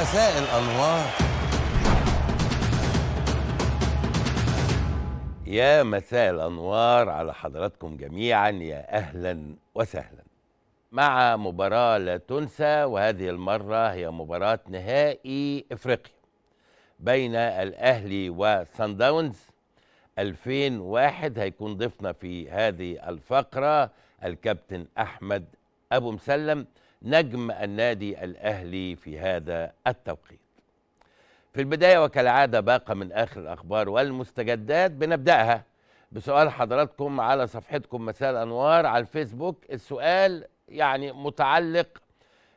مساء الأنوار يا مساء الأنوار على حضراتكم جميعا يا أهلا وسهلا مع مباراة لا تنسى وهذه المرة هي مباراة نهائي إفريقيا بين الأهلي وسان داونز 2001 هيكون ضيفنا في هذه الفقرة الكابتن أحمد أبو مسلم نجم النادي الأهلي في هذا التوقيت في البداية وكالعادة باقة من آخر الأخبار والمستجدات بنبدأها بسؤال حضراتكم على صفحتكم مساء الأنوار على الفيسبوك السؤال يعني متعلق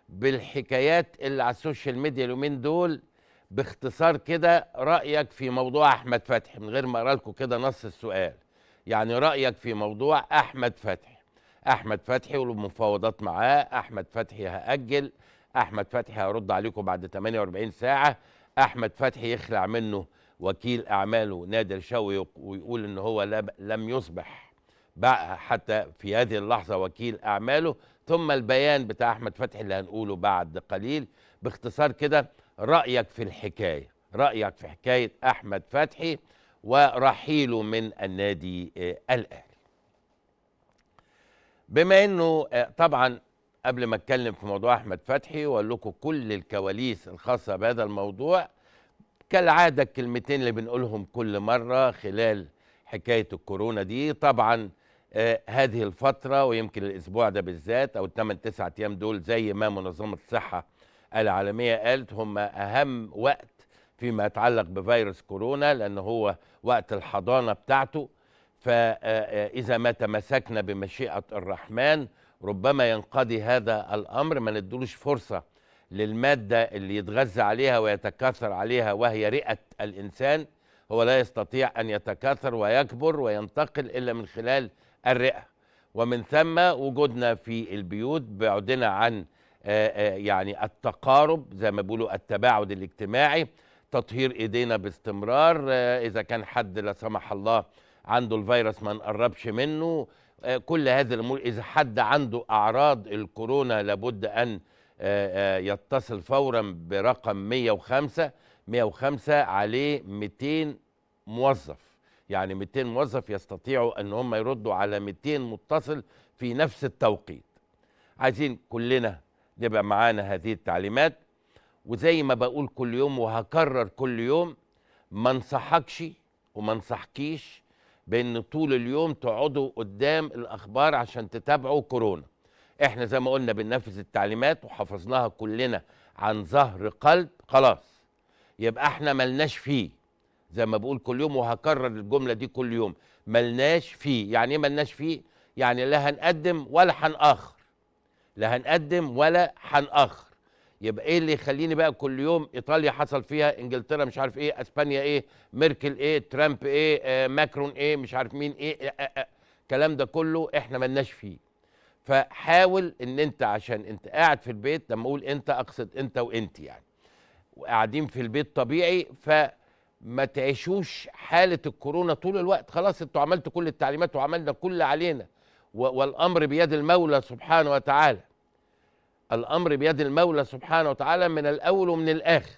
بالحكايات اللي على السوشيال ميديا اليومين دول باختصار كده رأيك في موضوع أحمد فتحي من غير ما أقرأ لكم كده نص السؤال يعني رأيك في موضوع أحمد فتحي احمد فتحي والمفاوضات معاه احمد فتحي هاجل احمد فتحي هرد عليكم بعد 48 ساعه احمد فتحي يخلع منه وكيل اعماله نادر شوقي ويقول ان هو لم يصبح بقى حتى في هذه اللحظه وكيل اعماله ثم البيان بتاع احمد فتحي اللي هنقوله بعد قليل باختصار كده رايك في الحكايه رايك في حكايه احمد فتحي ورحيله من النادي آه، الاهلي بما انه آه، طبعا قبل ما اتكلم في موضوع احمد فتحي واقول لكم كل الكواليس الخاصه بهذا الموضوع كالعاده الكلمتين اللي بنقولهم كل مره خلال حكايه الكورونا دي طبعا آه، هذه الفتره ويمكن الاسبوع ده بالذات او الثمان تسعة ايام دول زي ما منظمه الصحه العالميه قالت هم اهم وقت فيما يتعلق بفيروس كورونا لان هو وقت الحضانه بتاعته فإذا ما تمسكنا بمشيئة الرحمن ربما ينقضي هذا الأمر ما ندلوش فرصة للمادة اللي يتغذى عليها ويتكاثر عليها وهي رئة الإنسان هو لا يستطيع أن يتكاثر ويكبر وينتقل إلا من خلال الرئة ومن ثم وجودنا في البيوت بعدنا عن يعني التقارب زي ما بيقولوا التباعد الاجتماعي تطهير ايدينا باستمرار اذا كان حد لا سمح الله عنده الفيروس ما نقربش منه آه، كل هذا الامور اذا حد عنده اعراض الكورونا لابد ان آه، آه، يتصل فورا برقم 105 105 عليه 200 موظف يعني 200 موظف يستطيعوا ان هم يردوا على 200 متصل في نفس التوقيت عايزين كلنا نبقى معانا هذه التعليمات وزي ما بقول كل يوم وهكرر كل يوم ما انصحكش وما انصحكيش بان طول اليوم تقعدوا قدام الاخبار عشان تتابعوا كورونا احنا زي ما قلنا بننفذ التعليمات وحفظناها كلنا عن ظهر قلب خلاص يبقى احنا ملناش فيه زي ما بقول كل يوم وهكرر الجمله دي كل يوم ملناش فيه يعني ايه ملناش فيه يعني لا هنقدم ولا هنأخر لا هنقدم ولا هنأخر يبقى ايه اللي يخليني بقى كل يوم ايطاليا حصل فيها انجلترا مش عارف ايه اسبانيا ايه ميركل ايه ترامب ايه آه ماكرون ايه مش عارف مين ايه الكلام آه آه, آه، ده كله احنا ملناش فيه فحاول ان انت عشان انت قاعد في البيت لما اقول انت اقصد انت وانت يعني وقاعدين في البيت طبيعي فما تعيشوش حاله الكورونا طول الوقت خلاص انتوا عملتوا كل التعليمات وعملنا كل اللي علينا والامر بيد المولى سبحانه وتعالى الامر بيد المولى سبحانه وتعالى من الاول ومن الاخر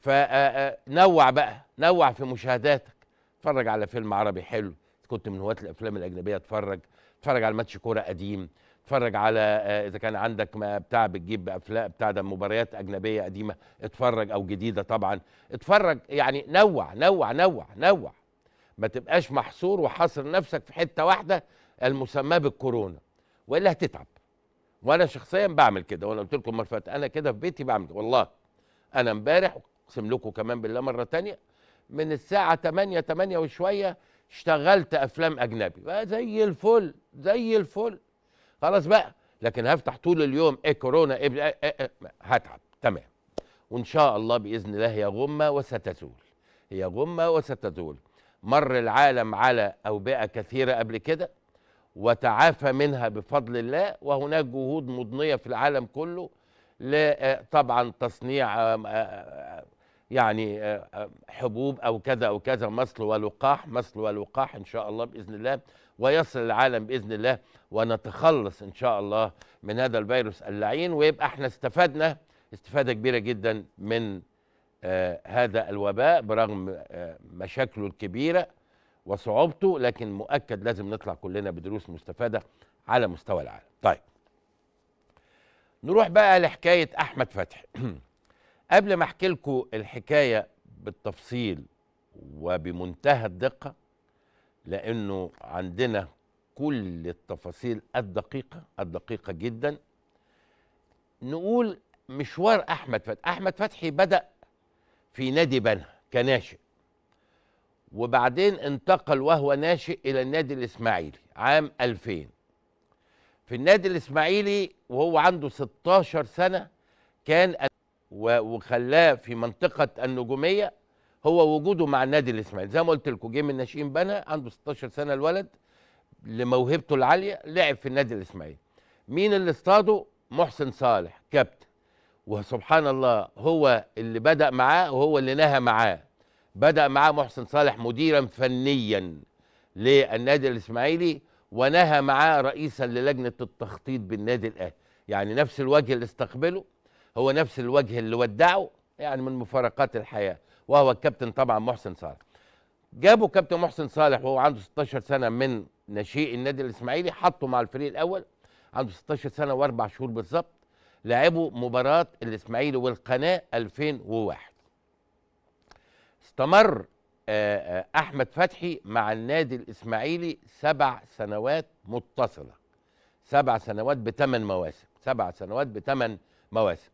فنوع آه، آه، بقى نوع في مشاهداتك اتفرج على فيلم عربي حلو كنت من هواة الافلام الاجنبيه اتفرج اتفرج على ماتش كوره قديم اتفرج على آه، اذا كان عندك ما بتاع بتجيب افلام بتاع ده مباريات اجنبيه قديمه اتفرج او جديده طبعا اتفرج يعني نوع نوع نوع نوع ما تبقاش محصور وحاصر نفسك في حته واحده المسماه بالكورونا والا هتتعب وانا شخصيا بعمل كده وانا قلت لكم مره انا كده في بيتي بعمل كده والله انا امبارح اقسم لكم كمان بالله مره تانية من الساعه 8 8 وشويه اشتغلت افلام اجنبي بقى زي الفل زي الفل خلاص بقى لكن هفتح طول اليوم ايه كورونا إيه،, ايه, إيه, إيه هتعب تمام وان شاء الله باذن الله هي غمه وستزول هي غمه وستزول مر العالم على اوبئه كثيره قبل كده وتعافى منها بفضل الله وهناك جهود مضنية في العالم كله آه، طبعا تصنيع آه، آه، يعني حبوب أو كذا أو كذا مصل ولقاح مصل ولقاح إن شاء الله بإذن الله ويصل العالم بإذن الله ونتخلص إن شاء الله من هذا الفيروس اللعين ويبقى احنا استفدنا استفادة كبيرة جدا من هذا الوباء برغم مشاكله الكبيره وصعوبته لكن مؤكد لازم نطلع كلنا بدروس مستفاده على مستوى العالم. طيب نروح بقى لحكايه احمد فتحي. قبل ما احكي لكم الحكايه بالتفصيل وبمنتهى الدقه لانه عندنا كل التفاصيل الدقيقه الدقيقه جدا نقول مشوار احمد فتحي احمد فتحي بدا في نادي بنها كناشئ وبعدين انتقل وهو ناشئ الى النادي الاسماعيلي عام 2000 في النادي الاسماعيلي وهو عنده 16 سنه كان وخلاه في منطقه النجوميه هو وجوده مع النادي الاسماعيلي زي ما قلت لكم جه من ناشئين بنا عنده 16 سنه الولد لموهبته العاليه لعب في النادي الاسماعيلي مين اللي اصطاده محسن صالح كابتن وسبحان الله هو اللي بدا معاه وهو اللي نهى معاه بدأ معاه محسن صالح مديرا فنيا للنادي الإسماعيلي ونهى معاه رئيسا للجنة التخطيط بالنادي الأهلي يعني نفس الوجه اللي استقبله هو نفس الوجه اللي ودعه يعني من مفارقات الحياة وهو الكابتن طبعا محسن صالح جابوا كابتن محسن صالح وهو عنده 16 سنة من نشيء النادي الإسماعيلي حطه مع الفريق الأول عنده 16 سنة وأربع شهور بالظبط لعبوا مباراة الإسماعيلي والقناة 2001 استمر آه، آه، احمد فتحي مع النادي الاسماعيلي سبع سنوات متصله سبع سنوات بثمان مواسم سبع سنوات بثمان مواسم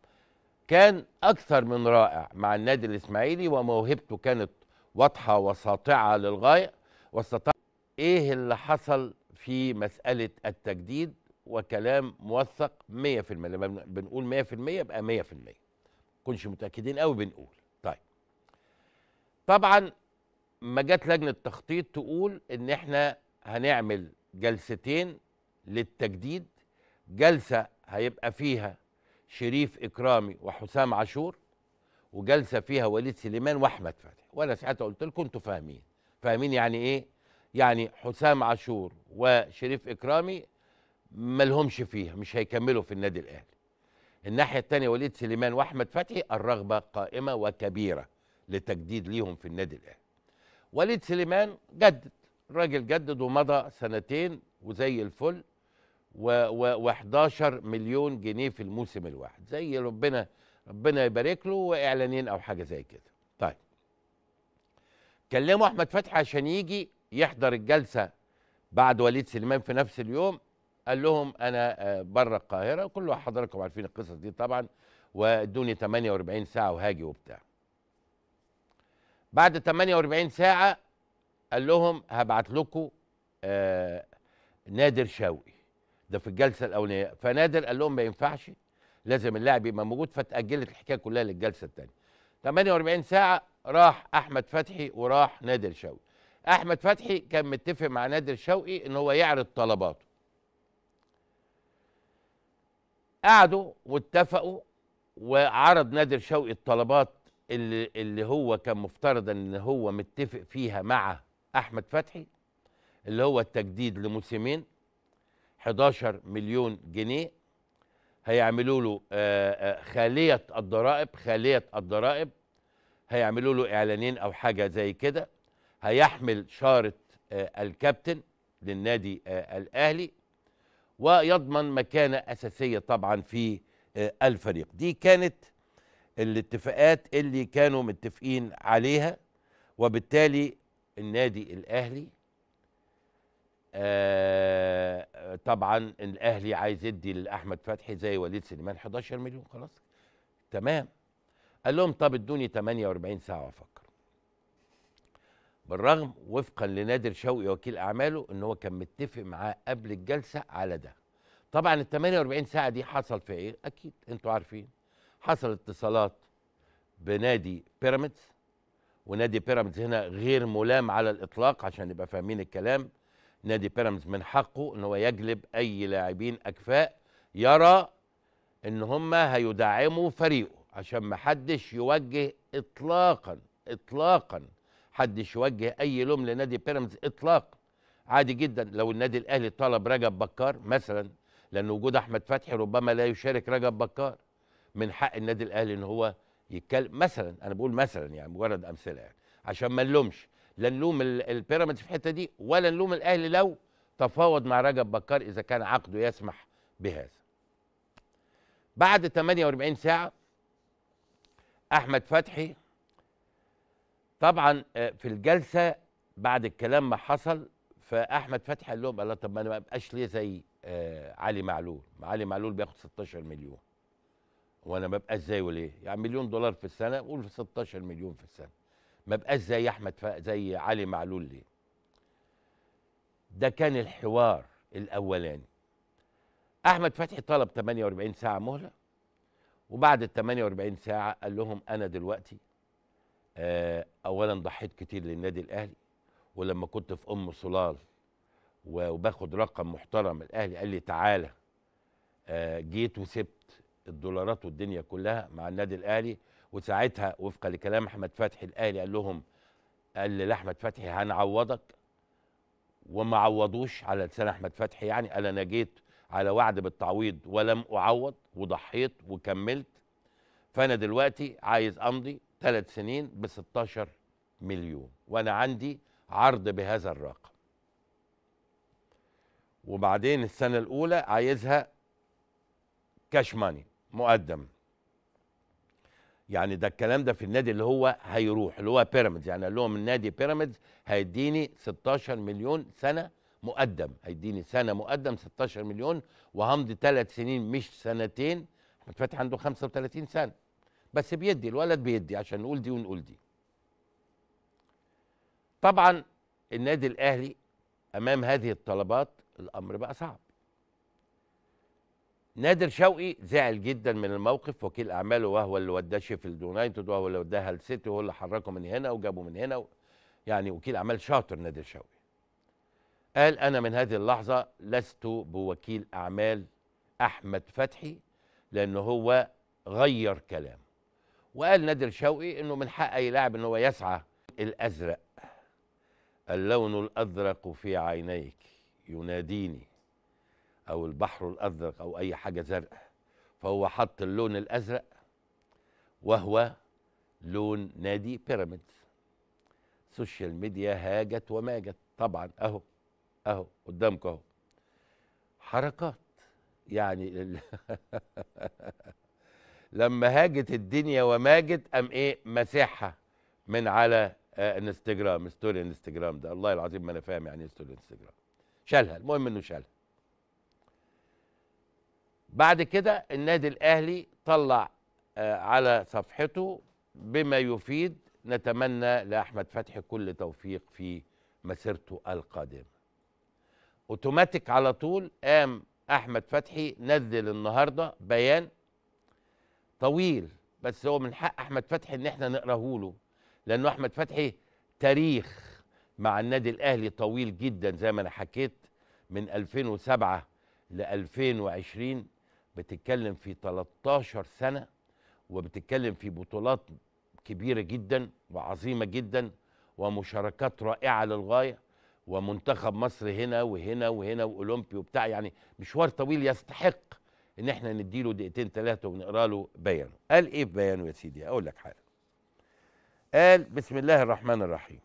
كان اكثر من رائع مع النادي الاسماعيلي وموهبته كانت واضحه وساطعه للغايه واستطاع ايه اللي حصل في مساله التجديد وكلام موثق 100% لما بنقول 100% يبقى 100% ما متاكدين قوي بنقول طبعا ما جت لجنه التخطيط تقول ان احنا هنعمل جلستين للتجديد جلسه هيبقى فيها شريف اكرامي وحسام عاشور وجلسه فيها وليد سليمان واحمد فتحي وانا ساعتها قلت لكم انتوا فاهمين فاهمين يعني ايه يعني حسام عاشور وشريف اكرامي ملهمش فيها مش هيكملوا في النادي الاهلي الناحيه الثانيه وليد سليمان واحمد فتحي الرغبه قائمه وكبيره لتجديد ليهم في النادي الاهلي وليد سليمان جدد الراجل جدد ومضى سنتين وزي الفل و11 مليون جنيه في الموسم الواحد زي ربنا ربنا يبارك له واعلانين او حاجه زي كده طيب كلموا احمد فتحي عشان يجي يحضر الجلسه بعد وليد سليمان في نفس اليوم قال لهم انا آه، بره القاهره كل حضراتكم عارفين القصص دي طبعا وادوني 48 ساعه وهاجي وبتاع بعد 48 ساعه قال لهم هبعت لكم آه نادر شوقي ده في الجلسه الاولانيه فنادر قال لهم ما ينفعش لازم اللاعب يبقى موجود فتاجلت الحكايه كلها للجلسه الثانيه 48 ساعه راح احمد فتحي وراح نادر شوقي احمد فتحي كان متفق مع نادر شوقي ان هو يعرض طلباته قعدوا واتفقوا وعرض نادر شوقي الطلبات اللي اللي هو كان مفترض ان هو متفق فيها مع احمد فتحي اللي هو التجديد لموسمين 11 مليون جنيه هيعملوا له آه، آه، خاليه الضرائب خاليه الضرائب هيعملوا له اعلانين او حاجه زي كده هيحمل شاره آه، الكابتن للنادي الاهلي ويضمن مكانه اساسيه طبعا في الفريق دي كانت الاتفاقات اللي كانوا متفقين عليها وبالتالي النادي الاهلي آه طبعا الاهلي عايز يدي لاحمد فتحي زي وليد سليمان 11 مليون خلاص تمام قال لهم طب ادوني 48 ساعه وافكر بالرغم وفقا لنادر شوقي وكيل اعماله ان هو كان متفق معاه قبل الجلسه على ده طبعا ال 48 ساعه دي حصل فيها ايه اكيد انتوا عارفين حصل اتصالات بنادي بيراميدز ونادي بيراميدز هنا غير ملام على الاطلاق عشان نبقى فاهمين الكلام نادي بيراميدز من حقه ان هو يجلب اي لاعبين اكفاء يرى ان هم هيدعموا فريقه عشان ما حدش يوجه اطلاقا اطلاقا حدش يوجه اي لوم لنادي بيراميدز اطلاقا عادي جدا لو النادي الاهلي طلب رجب بكار مثلا لان وجود احمد فتحي ربما لا يشارك رجب بكار من حق النادي الاهلي ان هو يتكلم مثلا انا بقول مثلا يعني مجرد امثله يعني عشان ما نلومش لا نلوم البيراميدز في الحته دي ولا نلوم الاهلي لو تفاوض مع رجب بكار اذا كان عقده يسمح بهذا. بعد 48 ساعه احمد فتحي طبعا آه، في الجلسه بعد الكلام ما حصل فاحمد فتحي قال لهم الله طب ما انا ما ابقاش ليه زي آه، علي معلول، علي معلول بياخد 16 مليون. وانا ببقى ازاي وليه يعني مليون دولار في السنه قول 16 مليون في السنه ما بقاش زي احمد فق زي علي معلول ليه ده كان الحوار الاولاني احمد فتحي طلب 48 ساعه مهله وبعد ال 48 ساعه قال لهم انا دلوقتي آه، اولا ضحيت كتير للنادي الاهلي ولما كنت في ام صلال وباخد رقم محترم الاهلي قال لي تعالى آه، جيت وسبت الدولارات والدنيا كلها مع النادي الاهلي وساعتها وفقا لكلام احمد فتحي الاهلي قال لهم قال لاحمد فتحي هنعوضك وما عوضوش على لسان احمد فتحي يعني قال انا جيت على وعد بالتعويض ولم اعوض وضحيت وكملت فانا دلوقتي عايز امضي ثلاث سنين ب 16 مليون وانا عندي عرض بهذا الرقم وبعدين السنه الاولى عايزها كاش ماني مقدم يعني ده الكلام ده في النادي اللي هو هيروح اللي هو بيراميدز يعني قال لهم النادي بيراميدز هيديني 16 مليون سنه مقدم هيديني سنه مقدم 16 مليون وهمضي ثلاث سنين مش سنتين احمد عنده 35 سنه بس بيدي الولد بيدي عشان نقول دي ونقول دي طبعا النادي الاهلي امام هذه الطلبات الامر بقى صعب نادر شوقي زعل جدا من الموقف وكيل اعماله وهو اللي وداه شيفيلد يونايتد وهو اللي وداه لسيتي وهو اللي حركه من هنا وجابه من هنا و... يعني وكيل اعمال شاطر نادر شوقي قال انا من هذه اللحظه لست بوكيل اعمال احمد فتحي لان هو غير كلامه وقال نادر شوقي انه من حق اي لاعب ان هو يسعى الازرق اللون الازرق في عينيك يناديني او البحر الازرق او اي حاجه زرق فهو حط اللون الازرق وهو لون نادي بيراميدز السوشيال ميديا هاجت وماجت طبعا اهو اهو قدامك اهو حركات يعني ال... لما هاجت الدنيا وماجت ام ايه مساحه من على آه، انستجرام ستوري انستجرام ده الله العظيم ما انا فاهم يعني إيه ستوري انستجرام شالها المهم انه شالها بعد كده النادي الاهلي طلع آه، على صفحته بما يفيد نتمنى لاحمد فتحي كل توفيق في مسيرته القادمه اوتوماتيك على طول قام احمد فتحي نزل النهارده بيان طويل بس هو من حق احمد فتحي ان احنا نقراه له لانه احمد فتحي تاريخ مع النادي الاهلي طويل جدا زي ما انا حكيت من 2007 ل 2020 بتتكلم في 13 سنة وبتتكلم في بطولات كبيرة جدا وعظيمة جدا ومشاركات رائعة للغاية ومنتخب مصر هنا وهنا وهنا وأولمبي وبتاع يعني مشوار طويل يستحق إن احنا نديله دقيقتين ثلاثة ونقرأ له بيانه قال إيه في بيانه يا سيدي أقول لك حاجة قال بسم الله الرحمن الرحيم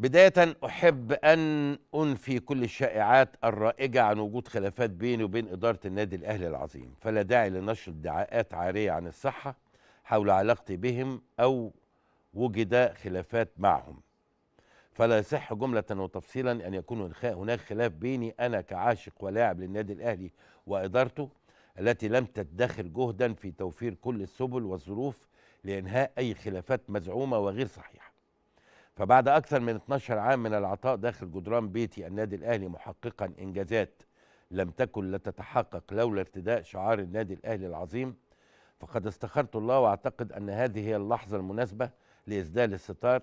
بداية أحب أن أنفي كل الشائعات الرائجة عن وجود خلافات بيني وبين إدارة النادي الأهلي العظيم فلا داعي لنشر ادعاءات عارية عن الصحة حول علاقتي بهم أو وجد خلافات معهم فلا يصح جملة وتفصيلا أن يكون هناك خلاف بيني أنا كعاشق ولاعب للنادي الأهلي وإدارته التي لم تدخر جهدا في توفير كل السبل والظروف لإنهاء أي خلافات مزعومة وغير صحيحة فبعد أكثر من 12 عام من العطاء داخل جدران بيتي النادي الأهلي محققا إنجازات لم تكن لتتحقق لولا ارتداء شعار النادي الأهلي العظيم فقد استخرت الله وأعتقد أن هذه هي اللحظة المناسبة لإسدال الستار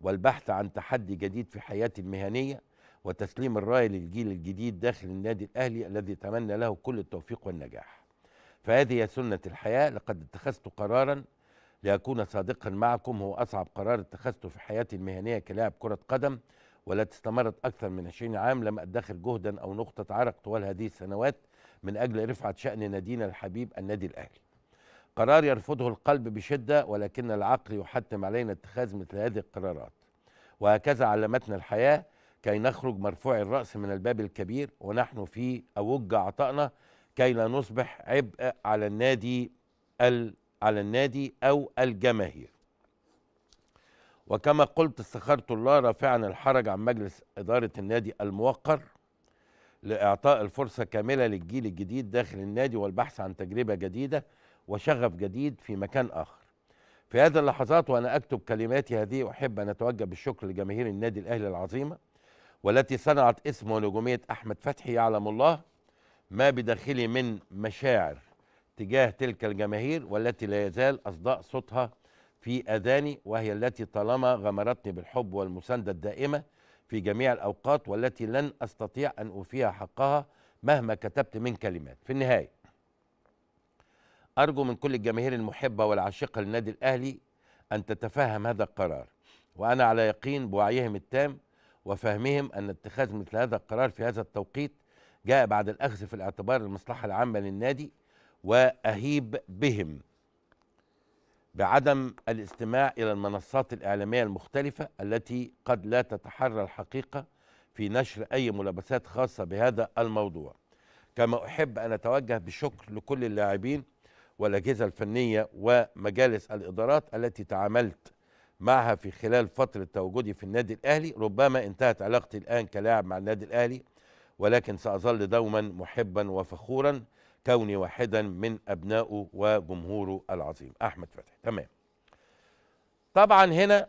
والبحث عن تحدي جديد في حياتي المهنية وتسليم الراية للجيل الجديد داخل النادي الأهلي الذي تمنى له كل التوفيق والنجاح فهذه هي سنة الحياة لقد اتخذت قرارا لأكون صادقا معكم هو أصعب قرار اتخذته في حياتي المهنية كلاعب كرة قدم والتي استمرت أكثر من 20 عام لم أدخر جهدا أو نقطة عرق طوال هذه السنوات من أجل رفعة شأن نادينا الحبيب النادي الأهلي قرار يرفضه القلب بشدة ولكن العقل يحتم علينا اتخاذ مثل هذه القرارات وهكذا علمتنا الحياة كي نخرج مرفوع الرأس من الباب الكبير ونحن في أوج عطائنا كي لا نصبح عبء على النادي على النادي أو الجماهير وكما قلت استخرت الله رافعا الحرج عن مجلس إدارة النادي الموقر لإعطاء الفرصة كاملة للجيل الجديد داخل النادي والبحث عن تجربة جديدة وشغف جديد في مكان آخر في هذه اللحظات وأنا أكتب كلماتي هذه أحب أن أتوجه بالشكر لجماهير النادي الأهلي العظيمة والتي صنعت اسم ونجومية أحمد فتحي يعلم الله ما بداخلي من مشاعر تجاه تلك الجماهير والتي لا يزال أصداء صوتها في أذاني وهي التي طالما غمرتني بالحب والمساندة الدائمة في جميع الأوقات والتي لن أستطيع أن أوفيها حقها مهما كتبت من كلمات في النهاية أرجو من كل الجماهير المحبة والعاشقة للنادي الأهلي أن تتفهم هذا القرار وأنا على يقين بوعيهم التام وفهمهم أن اتخاذ مثل هذا القرار في هذا التوقيت جاء بعد الأخذ في الاعتبار المصلحة العامة للنادي واهيب بهم بعدم الاستماع الى المنصات الاعلاميه المختلفه التي قد لا تتحرى الحقيقه في نشر اي ملابسات خاصه بهذا الموضوع كما احب ان اتوجه بالشكر لكل اللاعبين والاجهزه الفنيه ومجالس الادارات التي تعاملت معها في خلال فتره تواجدي في النادي الاهلي ربما انتهت علاقتي الان كلاعب مع النادي الاهلي ولكن ساظل دوما محبا وفخورا كوني واحدا من أبنائه وجمهوره العظيم أحمد فتحي تمام طبعا هنا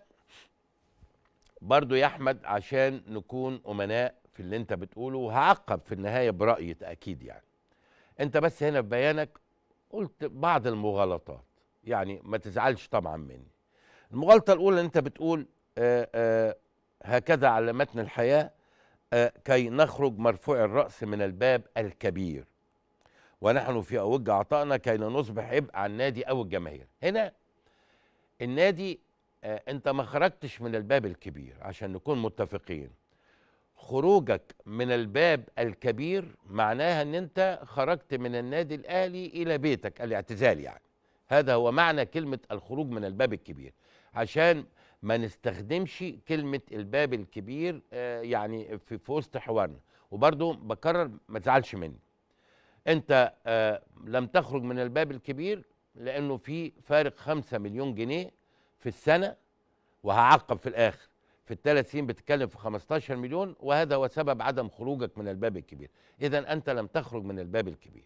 برضو يا أحمد عشان نكون أمناء في اللي أنت بتقوله وهعقب في النهاية برأيي تأكيد يعني أنت بس هنا في بيانك قلت بعض المغالطات يعني ما تزعلش طبعا مني المغالطة الأولى أنت بتقول آآ آه، آآ آه، هكذا علمتنا الحياة آه، كي نخرج مرفوع الرأس من الباب الكبير ونحن في أوج عطائنا كي نصبح عبء على النادي أو الجماهير هنا النادي آه أنت ما خرجتش من الباب الكبير عشان نكون متفقين خروجك من الباب الكبير معناها أن أنت خرجت من النادي الأهلي إلى بيتك الاعتزال يعني هذا هو معنى كلمة الخروج من الباب الكبير عشان ما نستخدمش كلمة الباب الكبير آه، يعني في وسط حوارنا وبرضه بكرر ما تزعلش مني انت آه، لم تخرج من الباب الكبير لانه في فارق 5 مليون جنيه في السنه وهعقب في الاخر في الثلاث سنين بتتكلم في 15 مليون وهذا هو سبب عدم خروجك من الباب الكبير اذا انت لم تخرج من الباب الكبير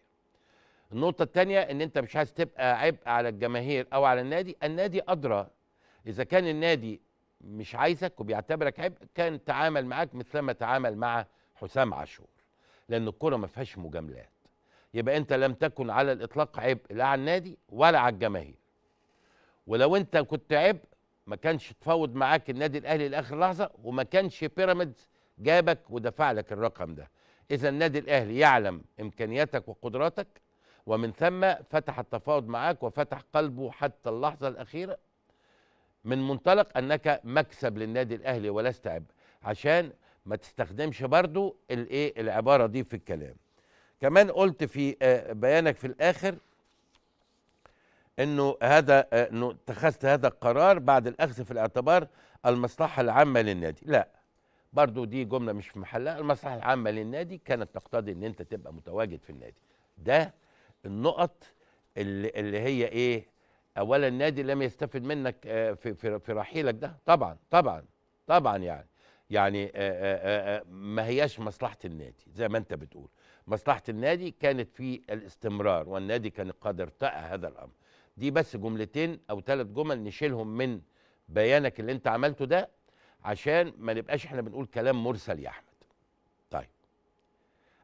النقطة الثانية ان انت مش عايز تبقى عبء على الجماهير او على النادي النادي ادرى اذا كان النادي مش عايزك وبيعتبرك عبء كان تعامل معاك مثلما تعامل مع حسام عاشور لان الكرة ما فيهاش مجاملات يبقى انت لم تكن على الاطلاق عبء لا على النادي ولا على الجماهير ولو انت كنت عبء ما كانش تفاوض معاك النادي الاهلي لاخر لحظه وما كانش بيراميدز جابك ودفع لك الرقم ده اذا النادي الاهلي يعلم امكانياتك وقدراتك ومن ثم فتح التفاوض معاك وفتح قلبه حتى اللحظه الاخيره من منطلق انك مكسب للنادي الاهلي ولست عبء عشان ما تستخدمش برضو الايه العباره دي في الكلام كمان قلت في آه، بيانك في الاخر انه هذا آه، انه اتخذت هذا القرار بعد الاخذ في الاعتبار المصلحه العامه للنادي لا برضو دي جمله مش في محلها المصلحه العامه للنادي كانت تقتضي ان انت تبقى متواجد في النادي ده النقط اللي, اللي هي ايه اولا النادي لم يستفد منك آه، في في, في رحيلك ده طبعا طبعا طبعا يعني يعني ما هياش مصلحه النادي زي ما انت بتقول مصلحه النادي كانت في الاستمرار والنادي كان قادر تقى هذا الامر دي بس جملتين او ثلاث جمل نشيلهم من بيانك اللي انت عملته ده عشان ما نبقاش احنا بنقول كلام مرسل يا احمد طيب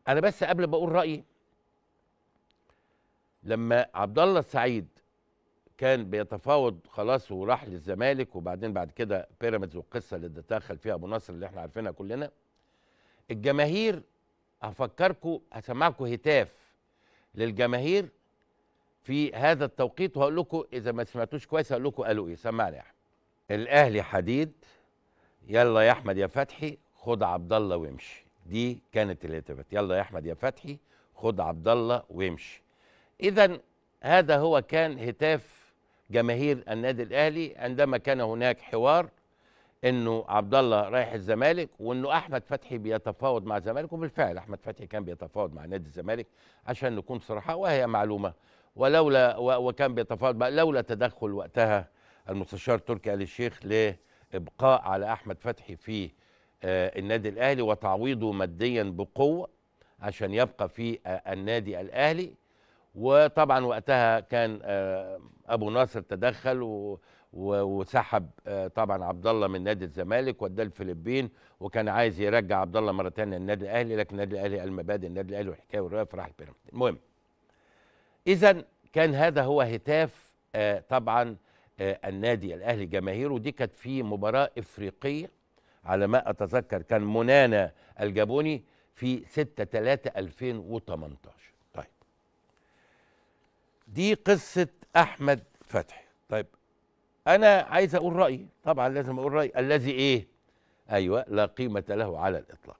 انا بس قبل بقول رايي لما عبد الله السعيد كان بيتفاوض خلاص وراح للزمالك وبعدين بعد كده بيراميدز والقصه اللي تدخل فيها ابو نصر اللي احنا عارفينها كلنا الجماهير هفكركم هسمعكم هتاف للجماهير في هذا التوقيت وهقول لكم اذا ما سمعتوش كويس هقول لكم قالوا ايه سمعني يا احمد الاهلي حديد يلا يا احمد يا فتحي خد عبد الله وامشي دي كانت الهتافات يلا يا احمد يا فتحي خد عبد الله وامشي اذا هذا هو كان هتاف جماهير النادي الاهلي عندما كان هناك حوار انه عبد الله رايح الزمالك وانه احمد فتحي بيتفاوض مع الزمالك وبالفعل احمد فتحي كان بيتفاوض مع نادي الزمالك عشان نكون صراحه وهي معلومه ولولا وكان بيتفاوض لولا تدخل وقتها المستشار تركي آل الشيخ لابقاء على احمد فتحي في آه، النادي الاهلي وتعويضه ماديا بقوه عشان يبقى في آه، النادي الاهلي وطبعا وقتها كان آه، ابو ناصر تدخل و وسحب آه، طبعا عبد الله من نادي الزمالك وداه الفلبين وكان عايز يرجع عبد الله مره ثانيه للنادي الاهلي لكن النادي الاهلي قال مبادئ النادي الاهلي والحكايه والروايه فراح البيراميدز المهم اذا كان هذا هو هتاف آه، طبعا آه، النادي الاهلي جماهيره دي كانت في مباراه افريقيه على ما اتذكر كان منانا الجابوني في 6 3 2018 طيب دي قصه احمد فتحي طيب انا عايز اقول رايي طبعا لازم اقول رايي الذي ايه ايوه لا قيمه له على الاطلاق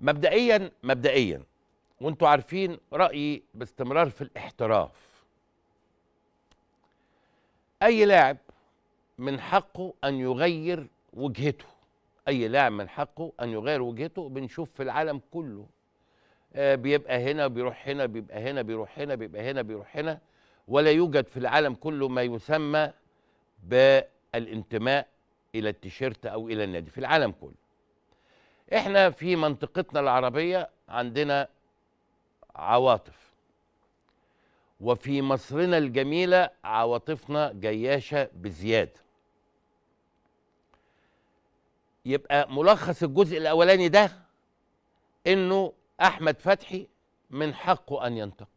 مبدئيا مبدئيا وانتوا عارفين رايي باستمرار في الاحتراف اي لاعب من حقه ان يغير وجهته اي لاعب من حقه ان يغير وجهته بنشوف في العالم كله آه بيبقى هنا بيروح هنا بيبقى هنا بيروح هنا بيبقى هنا بيروح هنا, بيبقى هنا ولا يوجد في العالم كله ما يسمى بالانتماء الى التيشيرت او الى النادي في العالم كله احنا في منطقتنا العربيه عندنا عواطف وفي مصرنا الجميله عواطفنا جياشه بزياده يبقى ملخص الجزء الاولاني ده انه احمد فتحي من حقه ان ينتقم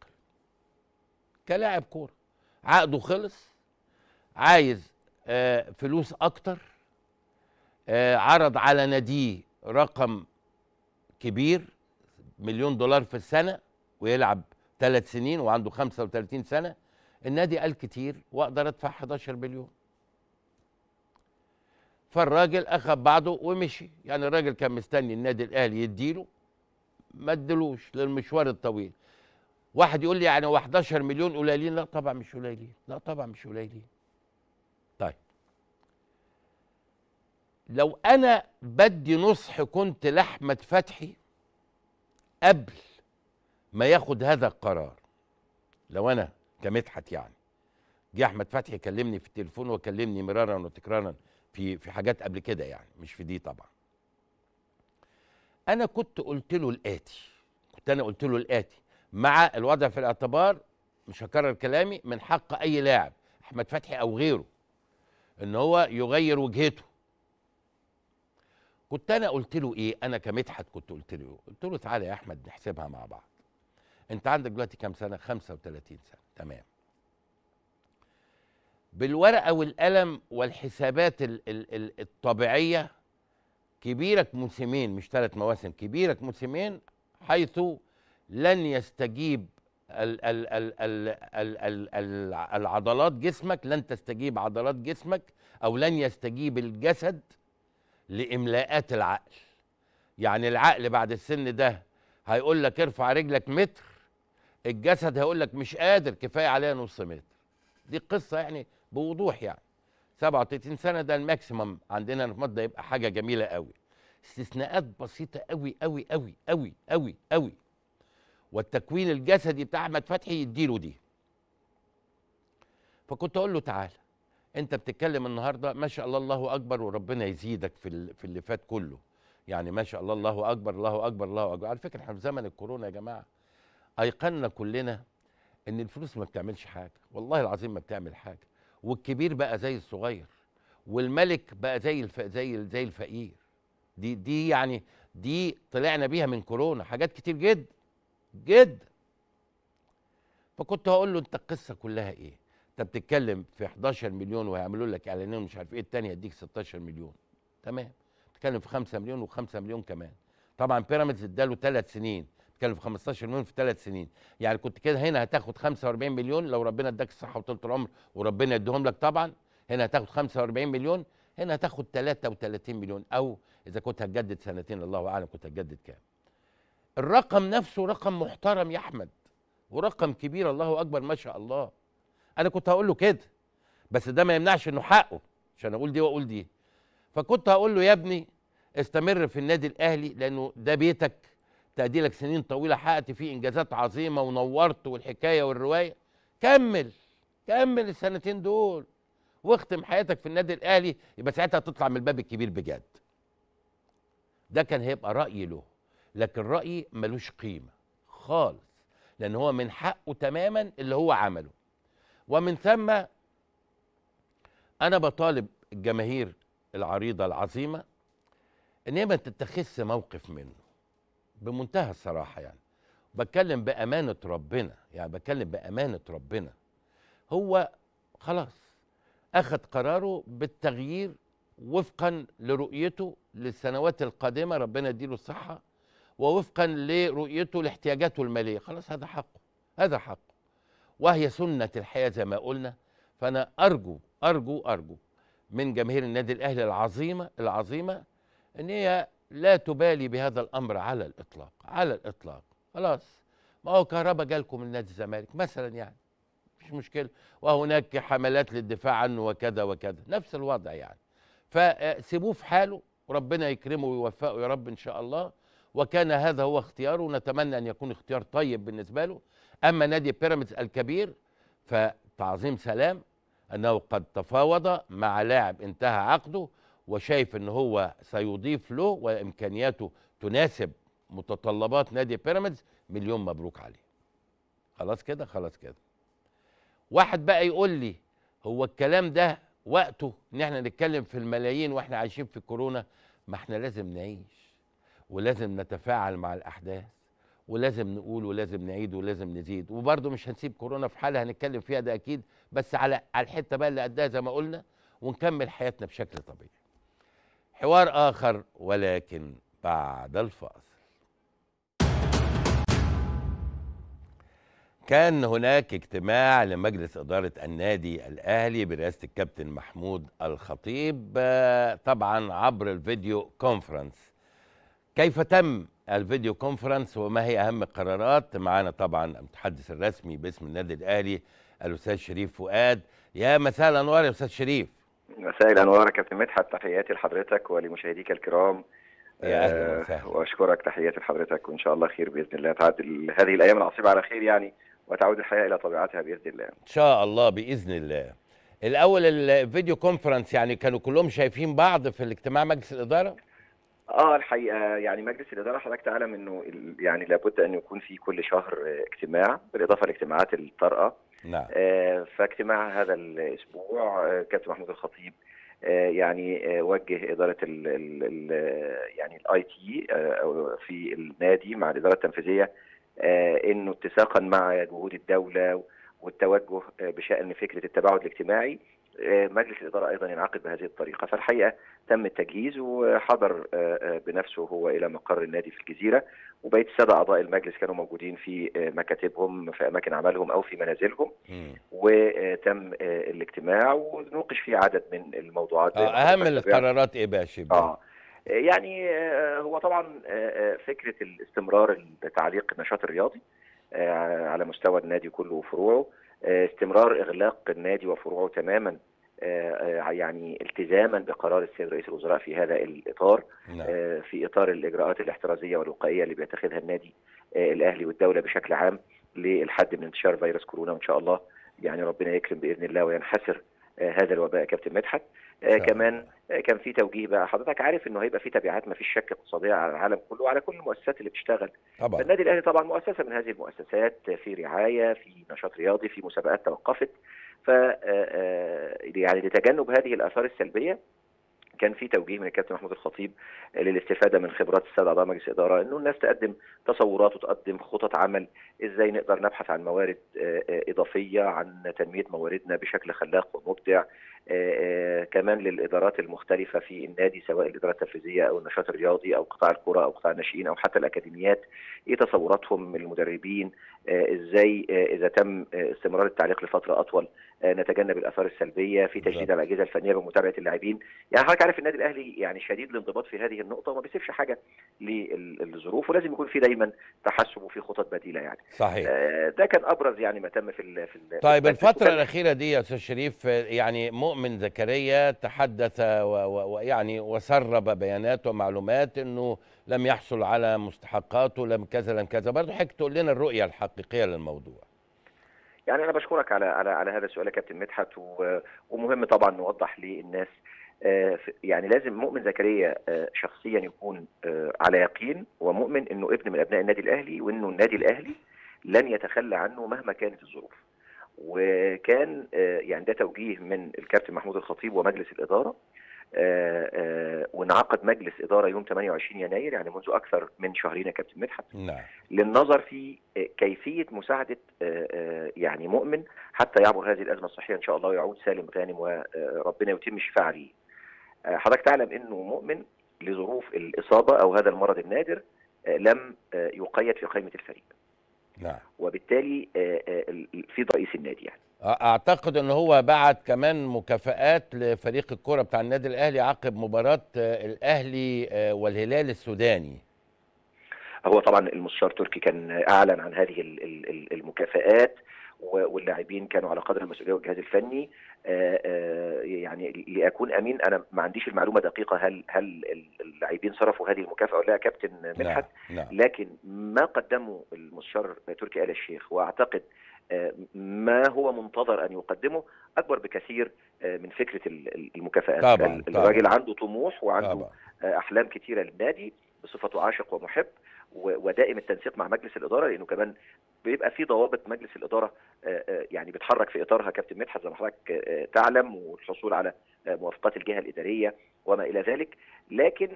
كلاعب كوره عقده خلص عايز آه، فلوس اكتر آه، عرض على ناديه رقم كبير مليون دولار في السنه ويلعب ثلاث سنين وعنده 35 سنه النادي قال كتير واقدر ادفع 11 مليون فالراجل اخذ بعضه ومشي يعني الراجل كان مستني النادي الاهلي يديله ما ادلوش للمشوار الطويل واحد يقول لي يعني هو 11 مليون قليلين لا طبعا مش قليلين لا طبعا مش قليلين طيب لو انا بدي نصح كنت لاحمد فتحي قبل ما ياخد هذا القرار لو انا كمدحت يعني جه احمد فتحي كلمني في التليفون وكلمني مرارا وتكرارا في في حاجات قبل كده يعني مش في دي طبعا انا كنت قلت له الاتي كنت انا قلت له الاتي مع الوضع في الاعتبار مش هكرر كلامي من حق اي لاعب احمد فتحي او غيره ان هو يغير وجهته كنت انا قلت له ايه انا كمدحت كنت قلت له قلت له تعالى يا احمد نحسبها مع بعض انت عندك دلوقتي كام سنه 35 سنه تمام بالورقه والقلم والحسابات الطبيعيه كبيرك موسمين مش ثلاث مواسم كبيرك موسمين حيث لن يستجيب ال ال ال ال ال العضلات جسمك لن تستجيب عضلات جسمك او لن يستجيب الجسد لاملاءات العقل يعني العقل بعد السن ده هيقول لك ارفع رجلك متر الجسد هيقول لك مش قادر كفايه عليا نص متر دي قصه يعني بوضوح يعني 37 سنه ده الماكسيمم عندنا في مصر ده يبقى حاجه جميله قوي استثناءات بسيطه قوي قوي قوي قوي قوي قوي والتكوين الجسدي بتاع احمد فتحي يديله دي فكنت اقول له تعالى انت بتتكلم النهارده ما شاء الله الله اكبر وربنا يزيدك في في اللي فات كله يعني ما شاء الله الله اكبر الله اكبر الله اكبر على فكره احنا في زمن الكورونا يا جماعه ايقنا كلنا ان الفلوس ما بتعملش حاجه والله العظيم ما بتعمل حاجه والكبير بقى زي الصغير والملك بقى زي الف... زي زي الفقير دي دي يعني دي طلعنا بيها من كورونا حاجات كتير جدا جدا فكنت هقول له انت القصه كلها ايه انت بتتكلم في 11 مليون وهيعملوا لك اعلانين ومش عارف ايه الثانيه هيديك 16 مليون تمام بتتكلم في 5 مليون و5 مليون كمان طبعا بيراميدز اداله ثلاث سنين بتتكلم في 15 مليون في ثلاث سنين يعني كنت كده هنا هتاخد 45 مليون لو ربنا اداك الصحه وطولة العمر وربنا يديهم لك طبعا هنا هتاخد 45 مليون هنا هتاخد 33 مليون او اذا كنت هتجدد سنتين الله اعلم كنت هتجدد كام الرقم نفسه رقم محترم يا احمد ورقم كبير الله اكبر ما شاء الله انا كنت هقول له كده بس ده ما يمنعش انه حقه عشان اقول دي واقول دي فكنت هقول له يا ابني استمر في النادي الاهلي لانه ده بيتك تأديلك سنين طويله حققت فيه انجازات عظيمه ونورت والحكايه والروايه كمل كمل السنتين دول واختم حياتك في النادي الاهلي يبقى ساعتها تطلع من الباب الكبير بجد ده كان هيبقى رايي له لكن رأيي ملوش قيمة خالص لأن هو من حقه تماما اللي هو عمله ومن ثم أنا بطالب الجماهير العريضة العظيمة إن هي ما تتخذش موقف منه بمنتهى الصراحة يعني بتكلم بأمانة ربنا يعني بتكلم بأمانة ربنا هو خلاص أخذ قراره بالتغيير وفقا لرؤيته للسنوات القادمة ربنا يديله الصحة ووفقا لرؤيته لاحتياجاته المالية خلاص هذا حقه هذا حقه وهي سنة الحياة زي ما قلنا فأنا أرجو أرجو أرجو من جماهير النادي الأهلي العظيمة العظيمة أن هي لا تبالي بهذا الأمر على الإطلاق على الإطلاق خلاص ما هو كهربا جالكم من نادي الزمالك مثلا يعني مش مشكلة وهناك حملات للدفاع عنه وكذا وكذا نفس الوضع يعني فسيبوه في حاله وربنا يكرمه ويوفقه يا رب إن شاء الله وكان هذا هو اختياره نتمنى ان يكون اختيار طيب بالنسبه له اما نادي بيراميدز الكبير فتعظيم سلام انه قد تفاوض مع لاعب انتهى عقده وشايف ان هو سيضيف له وامكانياته تناسب متطلبات نادي بيراميدز مليون مبروك عليه خلاص كده خلاص كده واحد بقى يقول لي هو الكلام ده وقته ان احنا نتكلم في الملايين واحنا عايشين في كورونا ما احنا لازم نعيش ولازم نتفاعل مع الأحداث ولازم نقول ولازم نعيد ولازم نزيد وبرضه مش هنسيب كورونا في حالها هنتكلم فيها ده أكيد بس على على الحتة بقى اللي قدها زي ما قلنا ونكمل حياتنا بشكل طبيعي حوار آخر ولكن بعد الفاصل كان هناك اجتماع لمجلس إدارة النادي الأهلي برئاسة الكابتن محمود الخطيب آه، طبعا عبر الفيديو كونفرنس كيف تم الفيديو كونفرنس وما هي اهم القرارات معانا طبعا المتحدث الرسمي باسم النادي الاهلي الاستاذ شريف فؤاد يا مساء الانوار يا استاذ شريف مساء الانوار يا كابتن مدحت تحياتي لحضرتك ولمشاهديك الكرام يا أهلا آه، وسهلا واشكرك تحياتي لحضرتك وان شاء الله خير باذن الله تعد هذه الايام العصيبه على خير يعني وتعود الحياه الى طبيعتها باذن الله ان شاء الله باذن الله الاول الفيديو كونفرنس يعني كانوا كلهم شايفين بعض في الاجتماع مجلس الاداره اه الحقيقه يعني مجلس الاداره حضرتك تعلم انه يعني لابد ان يكون في كل شهر اجتماع بالاضافه لاجتماعات الطارئه نعم آه فاجتماع هذا الاسبوع آه، كابتن محمود الخطيب آه يعني آه، وجه اداره الـ الـ الـ يعني الاي تي آه، في النادي مع الاداره التنفيذيه انه اتساقا مع جهود الدوله والتوجه بشان فكره التباعد الاجتماعي آه، مجلس الاداره ايضا ينعقد بهذه الطريقه فالحقيقه تم التجهيز وحضر آه، آه، بنفسه هو الى مقر النادي في الجزيره وبقيه الساده اعضاء المجلس كانوا موجودين في مكاتبهم في اماكن عملهم او في منازلهم وتم الاجتماع ونوقش فيه عدد من الموضوعات اهم القرارات ايه بقى شباب؟ آه. يعني هو طبعا فكره الاستمرار بتعليق النشاط الرياضي على مستوى النادي كله وفروعه آه، استمرار اغلاق النادي وفروعه تماما آه، آه، يعني التزاما بقرار السيد رئيس الوزراء في هذا الاطار نعم. في اطار الاجراءات الاحترازيه والوقائيه اللي بيتخذها النادي الاهلي والدوله بشكل عام للحد من انتشار فيروس كورونا وان شاء الله يعني ربنا يكرم باذن الله وينحسر هذا الوباء كابتن مدحت كمان كان في توجيه بقى حضرتك عارف انه هيبقى في تبعات ما فيش شك اقتصاديه على العالم كله وعلى كل المؤسسات اللي بتشتغل طبعا النادي الاهلي طبعا مؤسسه من هذه المؤسسات في رعايه في نشاط رياضي في مسابقات توقفت ف آه، آه، يعني لتجنب هذه الاثار السلبيه كان في توجيه من الكابتن محمود الخطيب للاستفاده من خبرات الساده اعضاء مجلس الاداره انه الناس تقدم تصورات وتقدم خطط عمل ازاي نقدر نبحث عن موارد آه، اضافيه عن تنميه مواردنا بشكل خلاق ومبدع آه، آه، كمان للادارات المختلفه في النادي سواء الاداره التنفيذيه او النشاط الرياضي او قطاع الكره او قطاع الناشئين او حتى الاكاديميات ايه تصوراتهم المدربين آه، ازاي اذا تم استمرار التعليق لفتره اطول نتجنب الاثار السلبيه في تجديد الاجهزه الفنيه بمتابعه اللاعبين يعني حضرتك عارف النادي الاهلي يعني شديد الانضباط في هذه النقطه وما بيسيبش حاجه للظروف ولازم يكون في دايما تحسب وفي خطط بديله يعني صحيح ده كان ابرز يعني ما تم في في طيب الفتره الاخيره دي يا استاذ شريف يعني المؤمن زكريا تحدث ويعني وسرب بيانات ومعلومات انه لم يحصل على مستحقاته لم كذا لم كذا برضه حضرتك تقول لنا الرؤيه الحقيقيه للموضوع يعني انا بشكرك على على على هذا السؤال يا كابتن مدحت ومهم طبعا نوضح للناس آه، يعني لازم مؤمن زكريا آه، شخصيا يكون آه، على يقين ومؤمن انه ابن من ابناء النادي الاهلي وانه النادي الاهلي لن يتخلى عنه مهما كانت الظروف وكان آه، يعني ده توجيه من الكابتن محمود الخطيب ومجلس الاداره آه، آه، وانعقد مجلس اداره يوم 28 يناير يعني منذ اكثر من شهرين يا كابتن مدحت نعم. للنظر في كيفيه مساعده يعني مؤمن حتى يعبر هذه الازمه الصحيه ان شاء الله ويعود سالم غانم وربنا يتم شفاء عليه. حضرتك تعلم انه مؤمن لظروف الاصابه او هذا المرض النادر لم يقيد في قائمه الفريق. نعم. وبالتالي آه، آه، في رئيس النادي يعني اعتقد ان هو بعت كمان مكافئات لفريق الكره بتاع النادي الاهلي عقب مباراه آه، الاهلي والهلال السوداني هو طبعا المستشار تركي كان اعلن عن هذه المكافئات واللاعبين كانوا على قدر المسؤوليه والجهاز الفني آه، آه، يعني لاكون امين انا ما عنديش المعلومه دقيقه هل هل اللاعبين صرفوا هذه المكافاه ولا كابتن مدحت لكن ما قدمه المستشار تركي ال الشيخ واعتقد آه، ما هو منتظر ان يقدمه اكبر بكثير من فكره المكافآت طبعا الراجل عنده طموح وعنده طبعا احلام كثيره للنادي بصفته عاشق ومحب ودائم التنسيق مع مجلس الاداره لانه كمان بيبقى في ضوابط مجلس الاداره آه، آه، يعني بيتحرك في اطارها كابتن مدحت زي ما حضرتك آه، تعلم والحصول على موافقات الجهه الاداريه وما الى ذلك لكن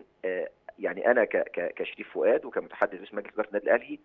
يعني انا كشريف فؤاد وكمتحدث باسم مجلس اداره النادي الاهلي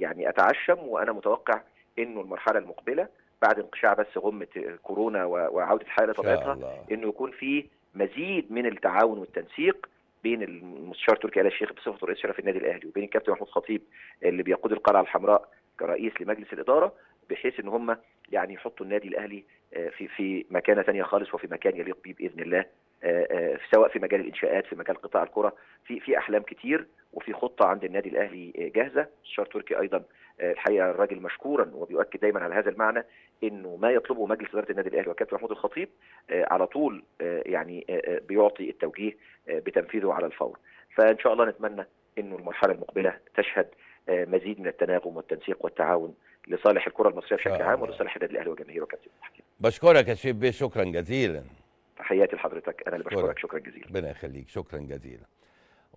يعني اتعشم وانا متوقع انه المرحله المقبله بعد انقشاع بس غمه كورونا وعوده الحياه لطبيعتها انه يكون في مزيد من التعاون والتنسيق بين المستشار تركي آل الشيخ بصفته رئيس شرف النادي الاهلي وبين الكابتن محمود خطيب اللي بيقود القلعه الحمراء كرئيس لمجلس الاداره بحيث ان هم يعني يحطوا النادي الاهلي آه، في في مكانه ثانيه خالص وفي مكان يليق به باذن الله آه، آه، سواء في مجال الانشاءات في مجال قطاع الكره في في احلام كتير وفي خطه عند النادي الاهلي جاهزه الشار تركي ايضا الحقيقه الراجل مشكورا وبيؤكد دايما على هذا المعنى انه ما يطلبه مجلس اداره النادي الاهلي والكابتن محمود الخطيب على طول يعني بيعطي التوجيه بتنفيذه على الفور فان شاء الله نتمنى انه المرحله المقبله تشهد آه، مزيد من التناغم والتنسيق والتعاون لصالح الكره المصريه بشكل آه. عام ولصالح النادي الاهلي وجماهيره كابتن بشكرك يا شيخ بيه شكرا جزيلا تحياتي لحضرتك انا اللي بشكرك شكرا جزيلا ربنا يخليك شكرا جزيلا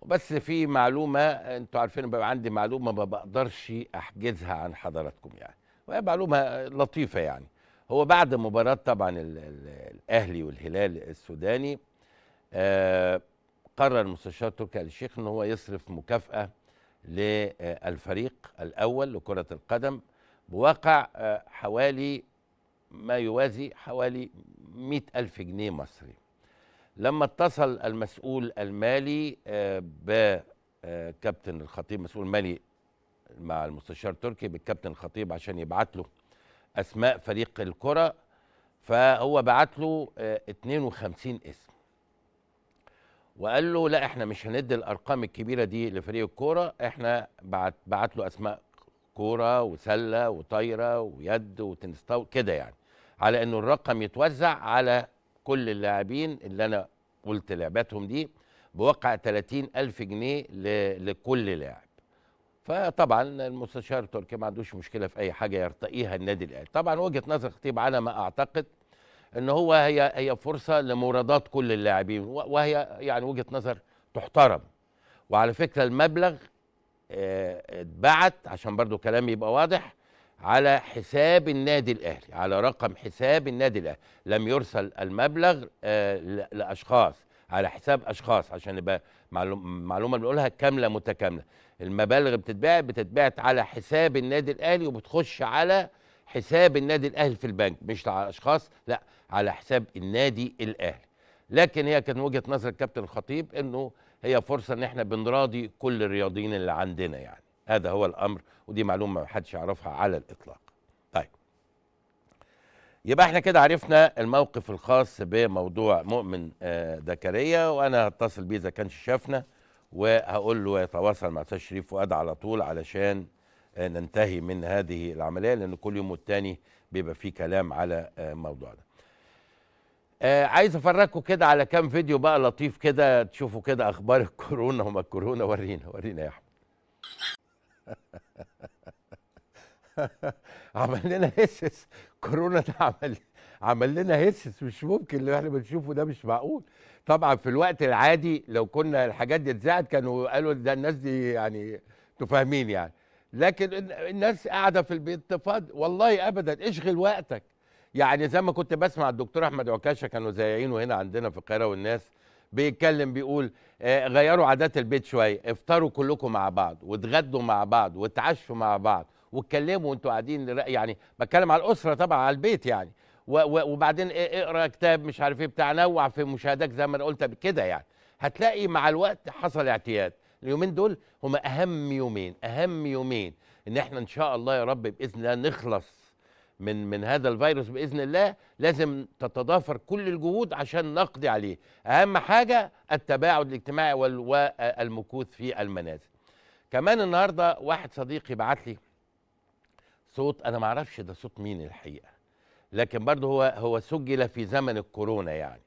بس في معلومه انتوا عارفين بقى عندي معلومه ما بقدرش احجزها عن حضراتكم يعني وهي معلومه لطيفه يعني هو بعد مباراه طبعا الاهلي والهلال السوداني آه قرر مستشار تركي آل الشيخ ان هو يصرف مكافاه للفريق الأول لكرة القدم بواقع آه، حوالي ما يوازي حوالي مئة ألف جنيه مصري لما اتصل المسؤول المالي آه، بكابتن آه، الخطيب مسؤول مالي مع المستشار التركي بالكابتن الخطيب عشان يبعت له أسماء فريق الكرة فهو بعت له 52 اسم وقال له لا احنا مش هندي الارقام الكبيره دي لفريق الكوره احنا بعت بعت له اسماء كوره وسله وطايره ويد وتنس كده يعني على انه الرقم يتوزع على كل اللاعبين اللي انا قلت لعباتهم دي بوقع 30 ألف جنيه لكل لاعب فطبعا المستشار التركي ما عندوش مشكله في اي حاجه يرتقيها النادي الاهلي طبعا وجهه نظر خطيب على ما اعتقد ان هو هي هي فرصه لمرادات كل اللاعبين وهي يعني وجهه نظر تحترم وعلى فكره المبلغ اتبعت عشان برضو كلامي يبقى واضح على حساب النادي الاهلي على رقم حساب النادي الاهلي لم يرسل المبلغ لاشخاص على حساب اشخاص عشان يبقى معلومه بنقولها كامله متكامله المبالغ بتتباع بتتباع على حساب النادي الاهلي وبتخش على حساب النادي الاهلي في البنك مش على اشخاص لا على حساب النادي الاهلي لكن هي كان وجهه نظر الكابتن الخطيب انه هي فرصه ان احنا بنراضي كل الرياضيين اللي عندنا يعني هذا هو الامر ودي معلومه ما حدش يعرفها على الاطلاق طيب يبقى احنا كده عرفنا الموقف الخاص بموضوع مؤمن آه، زكريا وانا هتصل بيه اذا كانش شافنا وهقول له يتواصل مع استاذ شريف فؤاد على طول علشان آه، ننتهي من هذه العمليه لان كل يوم والتاني بيبقى فيه كلام على آه، الموضوع ده. آه عايز افرجكم كده على كام فيديو بقى لطيف كده تشوفوا كده اخبار الكورونا وما الكورونا ورينا ورينا يا احمد. عمل لنا هسس كورونا ده عمل عمل لنا هسس مش ممكن اللي احنا بنشوفه ده مش معقول طبعا في الوقت العادي لو كنا الحاجات دي اتذاعت كانوا قالوا ده الناس دي يعني انتوا فاهمين يعني لكن الناس قاعده في البيت تفض والله ابدا اشغل وقتك يعني زي ما كنت بسمع الدكتور احمد عكاشه كانوا زيعينه هنا عندنا في القاهره والناس بيتكلم بيقول آه، غيروا عادات البيت شويه افطروا كلكم مع بعض واتغدوا مع بعض واتعشوا مع بعض واتكلموا وانتوا قاعدين يعني بتكلم على الاسره طبعا على البيت يعني وبعدين آه، اقرا كتاب مش عارف ايه بتاع نوع في مشاهداك زي ما انا قلت كده يعني هتلاقي مع الوقت حصل اعتياد اليومين دول هم اهم يومين اهم يومين ان احنا ان شاء الله يا رب باذن الله نخلص من من هذا الفيروس باذن الله لازم تتضافر كل الجهود عشان نقضي عليه اهم حاجه التباعد الاجتماعي والمكوث في المنازل كمان النهارده واحد صديقي بعت لي صوت انا ما اعرفش ده صوت مين الحقيقه لكن برضه هو هو سجل في زمن الكورونا يعني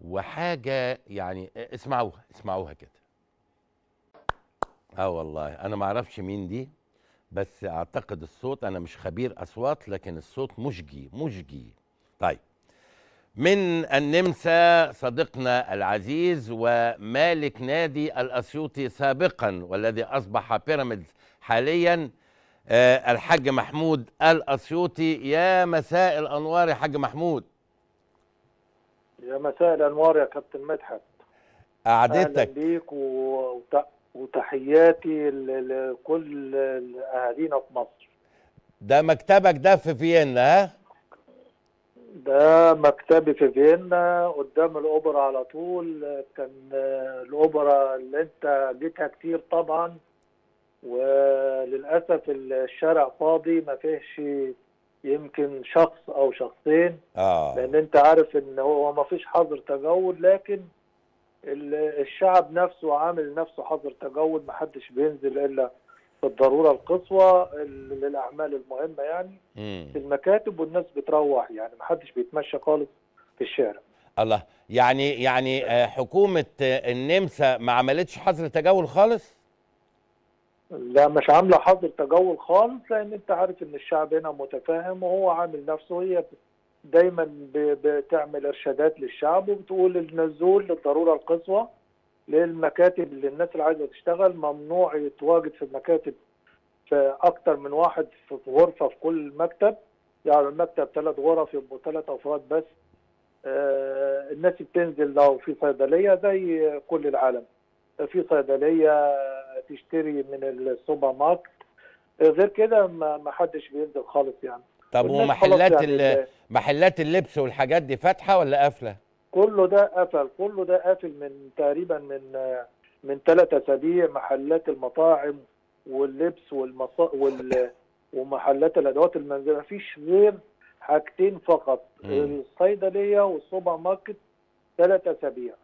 وحاجه يعني اسمعوها اسمعوها كده اه والله انا ما اعرفش مين دي بس اعتقد الصوت انا مش خبير اصوات لكن الصوت مشجي مشجي طيب من النمسا صديقنا العزيز ومالك نادي الاسيوطي سابقا والذي اصبح بيراميدز حاليا أه الحاج محمود الاسيوطي يا مساء الانوار يا حاج محمود يا مساء الانوار يا كابتن مدحت قعدتك بيك و... وتحياتي لكل اهالينا في مصر ده مكتبك ده في فيينا ها ده مكتبي في فيينا قدام الاوبرا على طول كان الاوبرا اللي انت جيتها كتير طبعا وللاسف الشارع فاضي ما فيهش يمكن شخص او شخصين آه. لان انت عارف ان هو ما فيش حظر تجول لكن الشعب نفسه عامل نفسه حظر تجول ما حدش بينزل الا بالضروره القصوى للاعمال المهمه يعني في المكاتب والناس بتروح يعني ما حدش بيتمشى خالص في الشارع الله يعني يعني آه، حكومه آه، النمسا ما عملتش حظر تجول خالص لا مش عامله حظر تجول خالص لان انت عارف ان الشعب هنا متفاهم وهو عامل نفسه هي دايما بتعمل ارشادات للشعب وبتقول النزول للضروره القصوى للمكاتب اللي الناس اللي عايزه تشتغل ممنوع يتواجد في المكاتب في اكتر من واحد في غرفه في كل مكتب يعني المكتب ثلاث غرف يبقوا ثلاث افراد بس آه الناس بتنزل لو في صيدليه زي كل العالم في صيدليه تشتري من السوبر ماركت غير كده ما حدش بينزل خالص يعني طب ومحلات ال... يعني إيه؟ محلات اللبس والحاجات دي فاتحه ولا قافله؟ كله ده قفل كله ده قافل من تقريبا من من ثلاثة اسابيع محلات المطاعم واللبس والمصا وال ومحلات الادوات المنزليه مفيش غير حاجتين فقط الصيدليه والسوبر ماركت ثلاثة اسابيع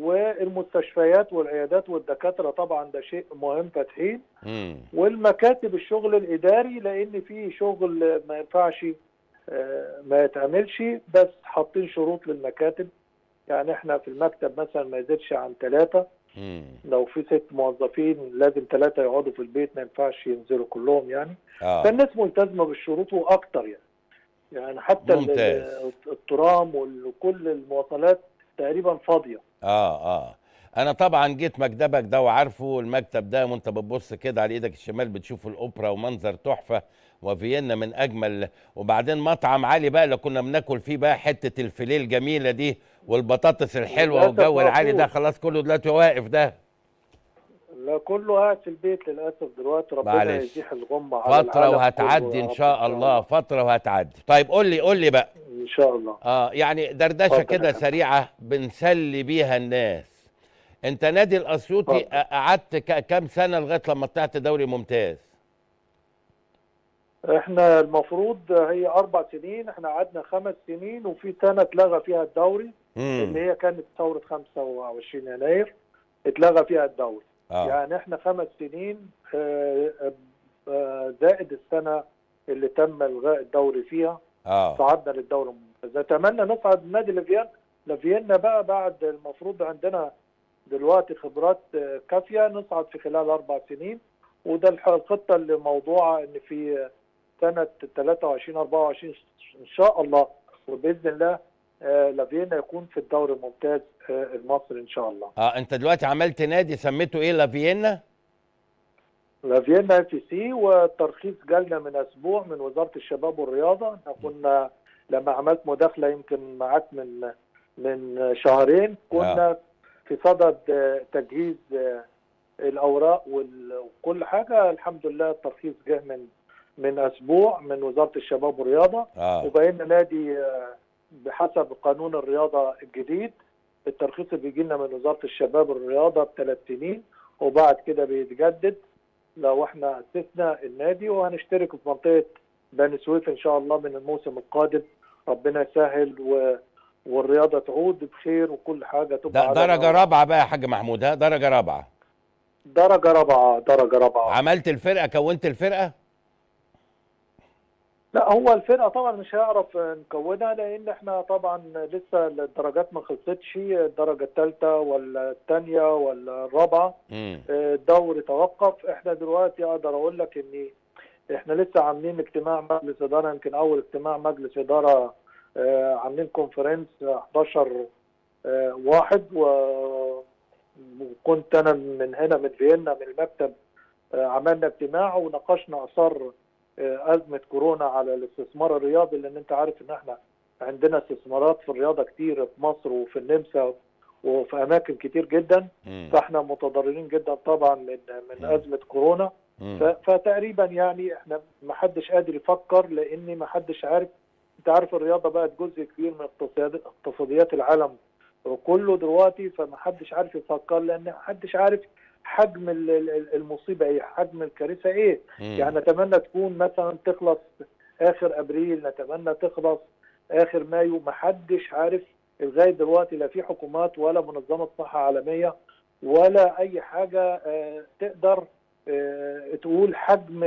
والمستشفيات والعيادات والدكاتره طبعا ده شيء مهم فاتحين والمكاتب الشغل الاداري لان في شغل ما ينفعش آه، ما يتعملش بس حاطين شروط للمكاتب يعني احنا في المكتب مثلا ما يزيدش عن ثلاثه لو في ست موظفين لازم ثلاثه يقعدوا في البيت ما ينفعش ينزلوا كلهم يعني آه. فالناس ملتزمه بالشروط واكتر يعني يعني حتى ممتاز. الترام وكل المواصلات تقريبا فاضيه اه اه انا طبعا جيت مكتبك ده وعارفه المكتب ده وانت بتبص كده على ايدك الشمال بتشوف الاوبرا ومنظر تحفه وفيينا من اجمل وبعدين مطعم عالي بقى اللي كنا بناكل فيه بقى حته الفيليه الجميله دي والبطاطس الحلوه والجو العالي ده خلاص كله دلوقتي واقف ده لا كله قاعد في البيت للاسف دلوقتي ربنا معلش. يزيح الغمه على فتره وهتعدي ان شاء الله فتره وهتعدي طيب قول لي قول لي بقى ان شاء الله اه يعني دردشه كده سريعه بنسلي بيها الناس انت نادي الاسيوطي قعدت كام سنه لغايه لما طلعت دوري ممتاز احنا المفروض هي اربع سنين احنا قعدنا خمس سنين وفي سنه اتلغى فيها الدوري مم. اللي هي كانت ثوره 25 يناير اتلغى فيها الدوري آه. يعني احنا خمس سنين آه، آه، آه، زائد السنه اللي تم الغاء الدوري فيها آه. صعدنا للدوري نتمنى نصعد نادي لفيان لافيانا بقى بعد المفروض عندنا دلوقتي خبرات كافيه نصعد في خلال اربع سنين وده الخطه اللي موضوعه ان في سنه 23 24 ان شاء الله وباذن الله لافيانا يكون في الدوري الممتاز آه، المصري ان شاء الله اه انت دلوقتي عملت نادي سميته ايه لافيينا لافيينا اف سي والترخيص جالنا من اسبوع من وزاره الشباب والرياضه احنا كنا لما عملت مداخله يمكن معاك من من شهرين آه. كنا آه. في صدد تجهيز الاوراق وكل حاجه الحمد لله الترخيص جه من من اسبوع من وزاره الشباب والرياضه آه. وبقينا نادي آه، بحسب قانون الرياضه الجديد الترخيص اللي بيجي لنا من وزاره الشباب والرياضه بثلاث سنين وبعد كده بيتجدد لو احنا اسسنا النادي وهنشترك في منطقه بني سويف ان شاء الله من الموسم القادم ربنا يسهل و والرياضه تعود بخير وكل حاجه تبقى ده درجه رابعه بقى يا حاج محمود ها درجه رابعه درجه رابعه درجه رابعه عملت الفرقه كونت الفرقه لا هو الفرقه طبعا مش هيعرف نكونها لان احنا طبعا لسه الدرجات ما خلصتش الدرجه الثالثه ولا الثانيه ولا الرابعه الدوري توقف احنا دلوقتي اقدر اقول لك ان احنا لسه عاملين اجتماع مجلس اداره يمكن اول اجتماع مجلس اداره آه، عاملين كونفرنس 11 آه، واحد وكنت انا من هنا من فيينا من المكتب آه، عملنا اجتماع وناقشنا اثار آه، ازمه كورونا على الاستثمار الرياضي لان انت عارف ان احنا عندنا استثمارات في الرياضه كتير في مصر وفي النمسا وفي اماكن كتير جدا فاحنا متضررين جدا طبعا من من ازمه كورونا فتقريبا يعني احنا ما حدش قادر يفكر لان ما حدش عارف انت عارف الرياضه بقت جزء كبير من اقتصاديات العالم كله دلوقتي فما حدش عارف يفكر لان ما حدش عارف حجم المصيبه ايه حجم الكارثه ايه مم. يعني نتمنى تكون مثلا تخلص اخر ابريل نتمنى تخلص اخر مايو ما حدش عارف لغايه دلوقتي لا في حكومات ولا منظمه صحه عالميه ولا اي حاجه آه، تقدر آه، تقول حجم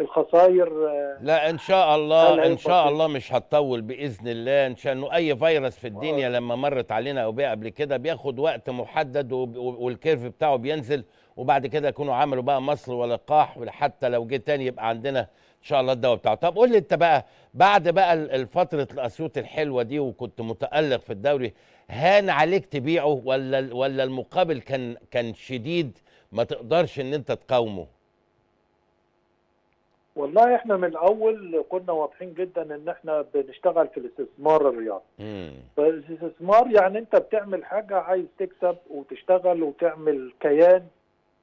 الخسائر آه، لا ان شاء الله ان شاء الله مش هتطول باذن الله ان شاء الله اي فيروس في الدنيا لما مرت علينا او بقى قبل كده بياخد وقت محدد والكيرف بتاعه بينزل وبعد كده يكونوا عملوا بقى مصل ولقاح حتى لو جه تاني يبقى عندنا ان شاء الله الدواء بتاعه طب قول لي انت بقى بعد بقى الفتره الاسيوط الحلوه دي وكنت متالق في الدوري هان عليك تبيعه ولا ولا المقابل كان كان شديد ما تقدرش ان انت تقاومه والله احنا من الاول كنا واضحين جدا ان احنا بنشتغل في الاستثمار الرياضي. فالاستثمار يعني انت بتعمل حاجه عايز تكسب وتشتغل وتعمل كيان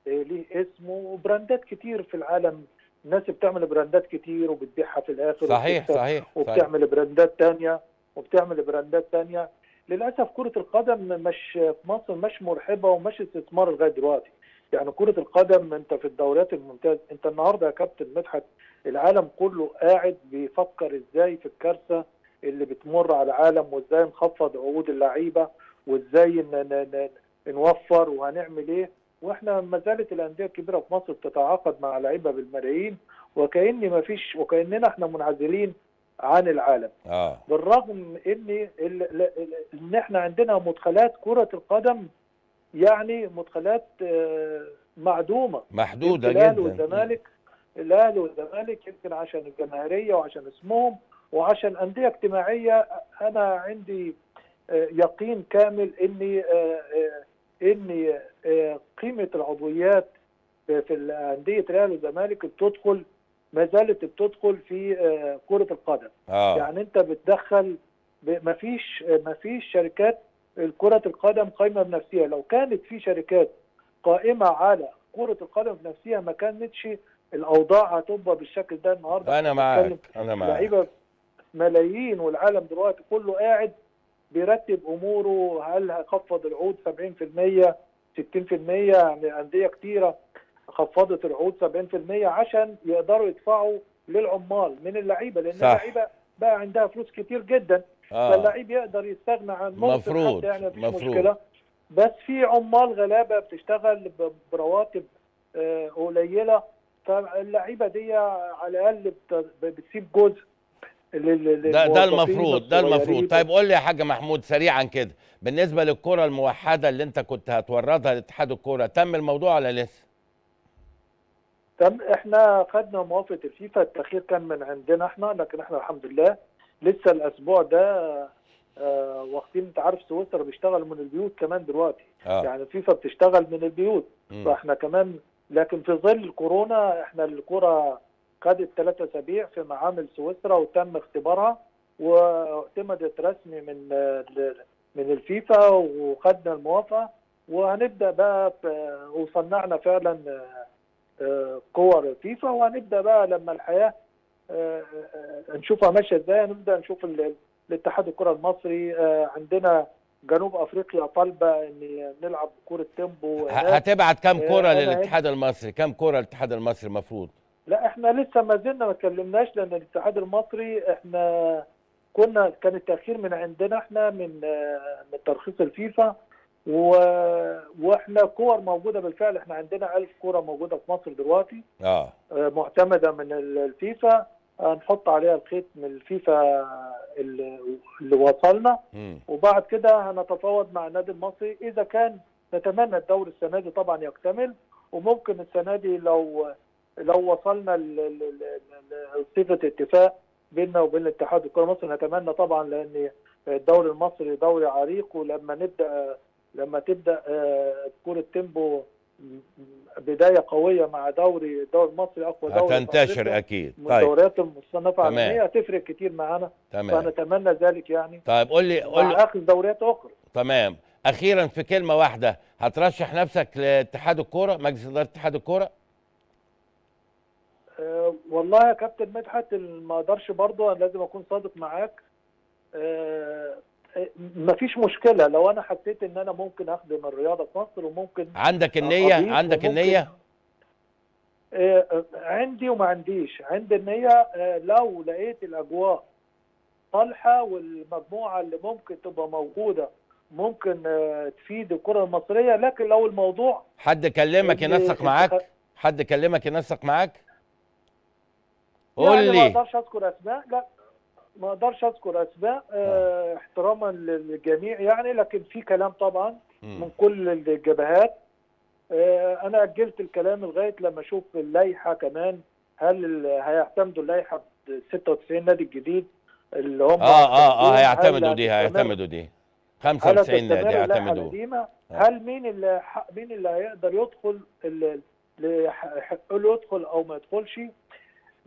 آه، ليه اسمه وبراندات كتير في العالم الناس بتعمل براندات كتير وبتبيعها في الاخر صحيح صحيح وبتعمل صحيح. براندات تانية وبتعمل براندات تانية للاسف كره القدم مش في مصر مش مرحبه ومش استثمار لغايه دلوقتي يعني كره القدم انت في الدوريات الممتازه انت النهارده يا كابتن مدحت العالم كله قاعد بيفكر ازاي في الكارثه اللي بتمر على العالم وازاي نخفض عقود اللعيبه وازاي نوفر وهنعمل ايه واحنا ما زالت الانديه الكبيره في مصر بتتعاقد مع لعيبه بالملايين وكاني ما فيش وكاننا احنا منعزلين عن العالم آه. بالرغم ان ان احنا عندنا مدخلات كره القدم يعني مدخلات آه، معدومه محدوده جدا الاهلي والزمالك الاهلي والزمالك يمكن عشان الجماهيريه وعشان اسمهم وعشان انديه اجتماعيه انا عندي آه، يقين كامل ان آه، ان قيمه العضويات في انديه الاهلي والزمالك بتدخل ما زالت بتدخل في كره القدم آه. يعني انت بتدخل مفيش مفيش شركات كرة القدم قائمة بنفسها لو كانت في شركات قائمة على كرة القدم بنفسها ما كانتش الأوضاع هتبقى بالشكل ده النهاردة أنا معاك أنا معاك لعيبة ملايين والعالم دلوقتي كله قاعد بيرتب أموره هل هخفض العود 70% 60% يعني أندية كتيرة خفضت العقود 70% عشان يقدروا يدفعوا للعمال من اللعيبه لان اللعيبه بقى عندها فلوس كتير جدا آه. فاللعيب يقدر يستغنى عن مفروض يعني مفروض مشكله بس في عمال غلابه بتشتغل برواتب آه، قليله فاللعيبه دي على الاقل بتسيب جزء ده ده المفروض ده المفروض طيب قول لي يا حاج محمود سريعا كده بالنسبه للكره الموحده اللي انت كنت هتوردها لاتحاد الكره تم الموضوع ولا لسه؟ تم احنا خدنا موافقه الفيفا التاخير كان من عندنا احنا لكن احنا الحمد لله لسه الاسبوع ده آه واخدين انت عارف سويسرا بيشتغل من البيوت كمان دلوقتي آه. يعني فيفا بتشتغل من البيوت م. فاحنا كمان لكن في ظل كورونا احنا الكره خدت ثلاثة اسابيع في معامل سويسرا وتم اختبارها واعتمدت رسمي من آه، من الفيفا وخدنا الموافقه وهنبدا بقى وصنعنا فعلا آه، آه، كور فيفا وهنبدا بقى لما الحياه آه، آه، آه، نشوفها ماشيه ازاي هنبدا نشوف الاتحاد الكره المصري عندنا جنوب افريقيا طالبه ان نلعب كره تيمبو هتبعت كام كره للاتحاد المصري كام كره للاتحاد المصري المفروض لا احنا لسه ما زلنا ما اتكلمناش لان الاتحاد المصري احنا كنا كان التاخير من عندنا احنا من من ترخيص الفيفا و... واحنا كور موجوده بالفعل احنا عندنا 1000 كوره موجوده في مصر دلوقتي اه معتمده من الفيفا هنحط عليها الخيط من الفيفا اللي وصلنا وبعد كده هنتفاوض مع النادي المصري اذا كان نتمنى الدوري السنه دي طبعا يكتمل وممكن السنه دي لو لو وصلنا لصيغه اتفاق بيننا وبين الاتحاد الكره المصري نتمنى طبعا لان الدوري المصري دوري عريق ولما نبدا لما تبدا آه، كره تيمبو بدايه قويه مع دوري الدوري المصري اقوى دوري هتنتشر اكيد طيب. الدوريات المصنفه عالميا هتفرق كتير معانا تمام فنتمنى ذلك يعني طيب قول لي قول لي اخذ دوريات اخرى تمام اخيرا في كلمه واحده هترشح نفسك لاتحاد الكوره مجلس اداره اتحاد الكوره أه والله يا كابتن مدحت ما اقدرش برضه انا لازم اكون صادق معاك أه ما فيش مشكله لو انا حسيت ان انا ممكن اخدم الرياضه في مصر وممكن عندك النيه عندك النيه آه، آه، عندي وما عنديش عندي النيه آه، لو لقيت الاجواء صالحه والمجموعه اللي ممكن تبقى موجوده ممكن تفيد الكره المصريه لكن لو الموضوع حد كلمك ينسق معاك حد كلمك ينسق معاك يعني قول لي يعني ما اقدرش اذكر اسماء لا ما اقدرش اذكر اسماء آه،, اه احتراما للجميع يعني لكن في كلام طبعا من كل الجبهات اه انا اجلت الكلام لغايه لما اشوف اللائحه كمان هل هيعتمدوا اللائحه 96 نادي الجديد اللي هم اه اه اه هيعتمدوا دي هيعتمدوا دي 95 نادي هيعتمدوا آه. هل مين اللي مين اللي هيقدر يدخل اللي يدخل او ما يدخلش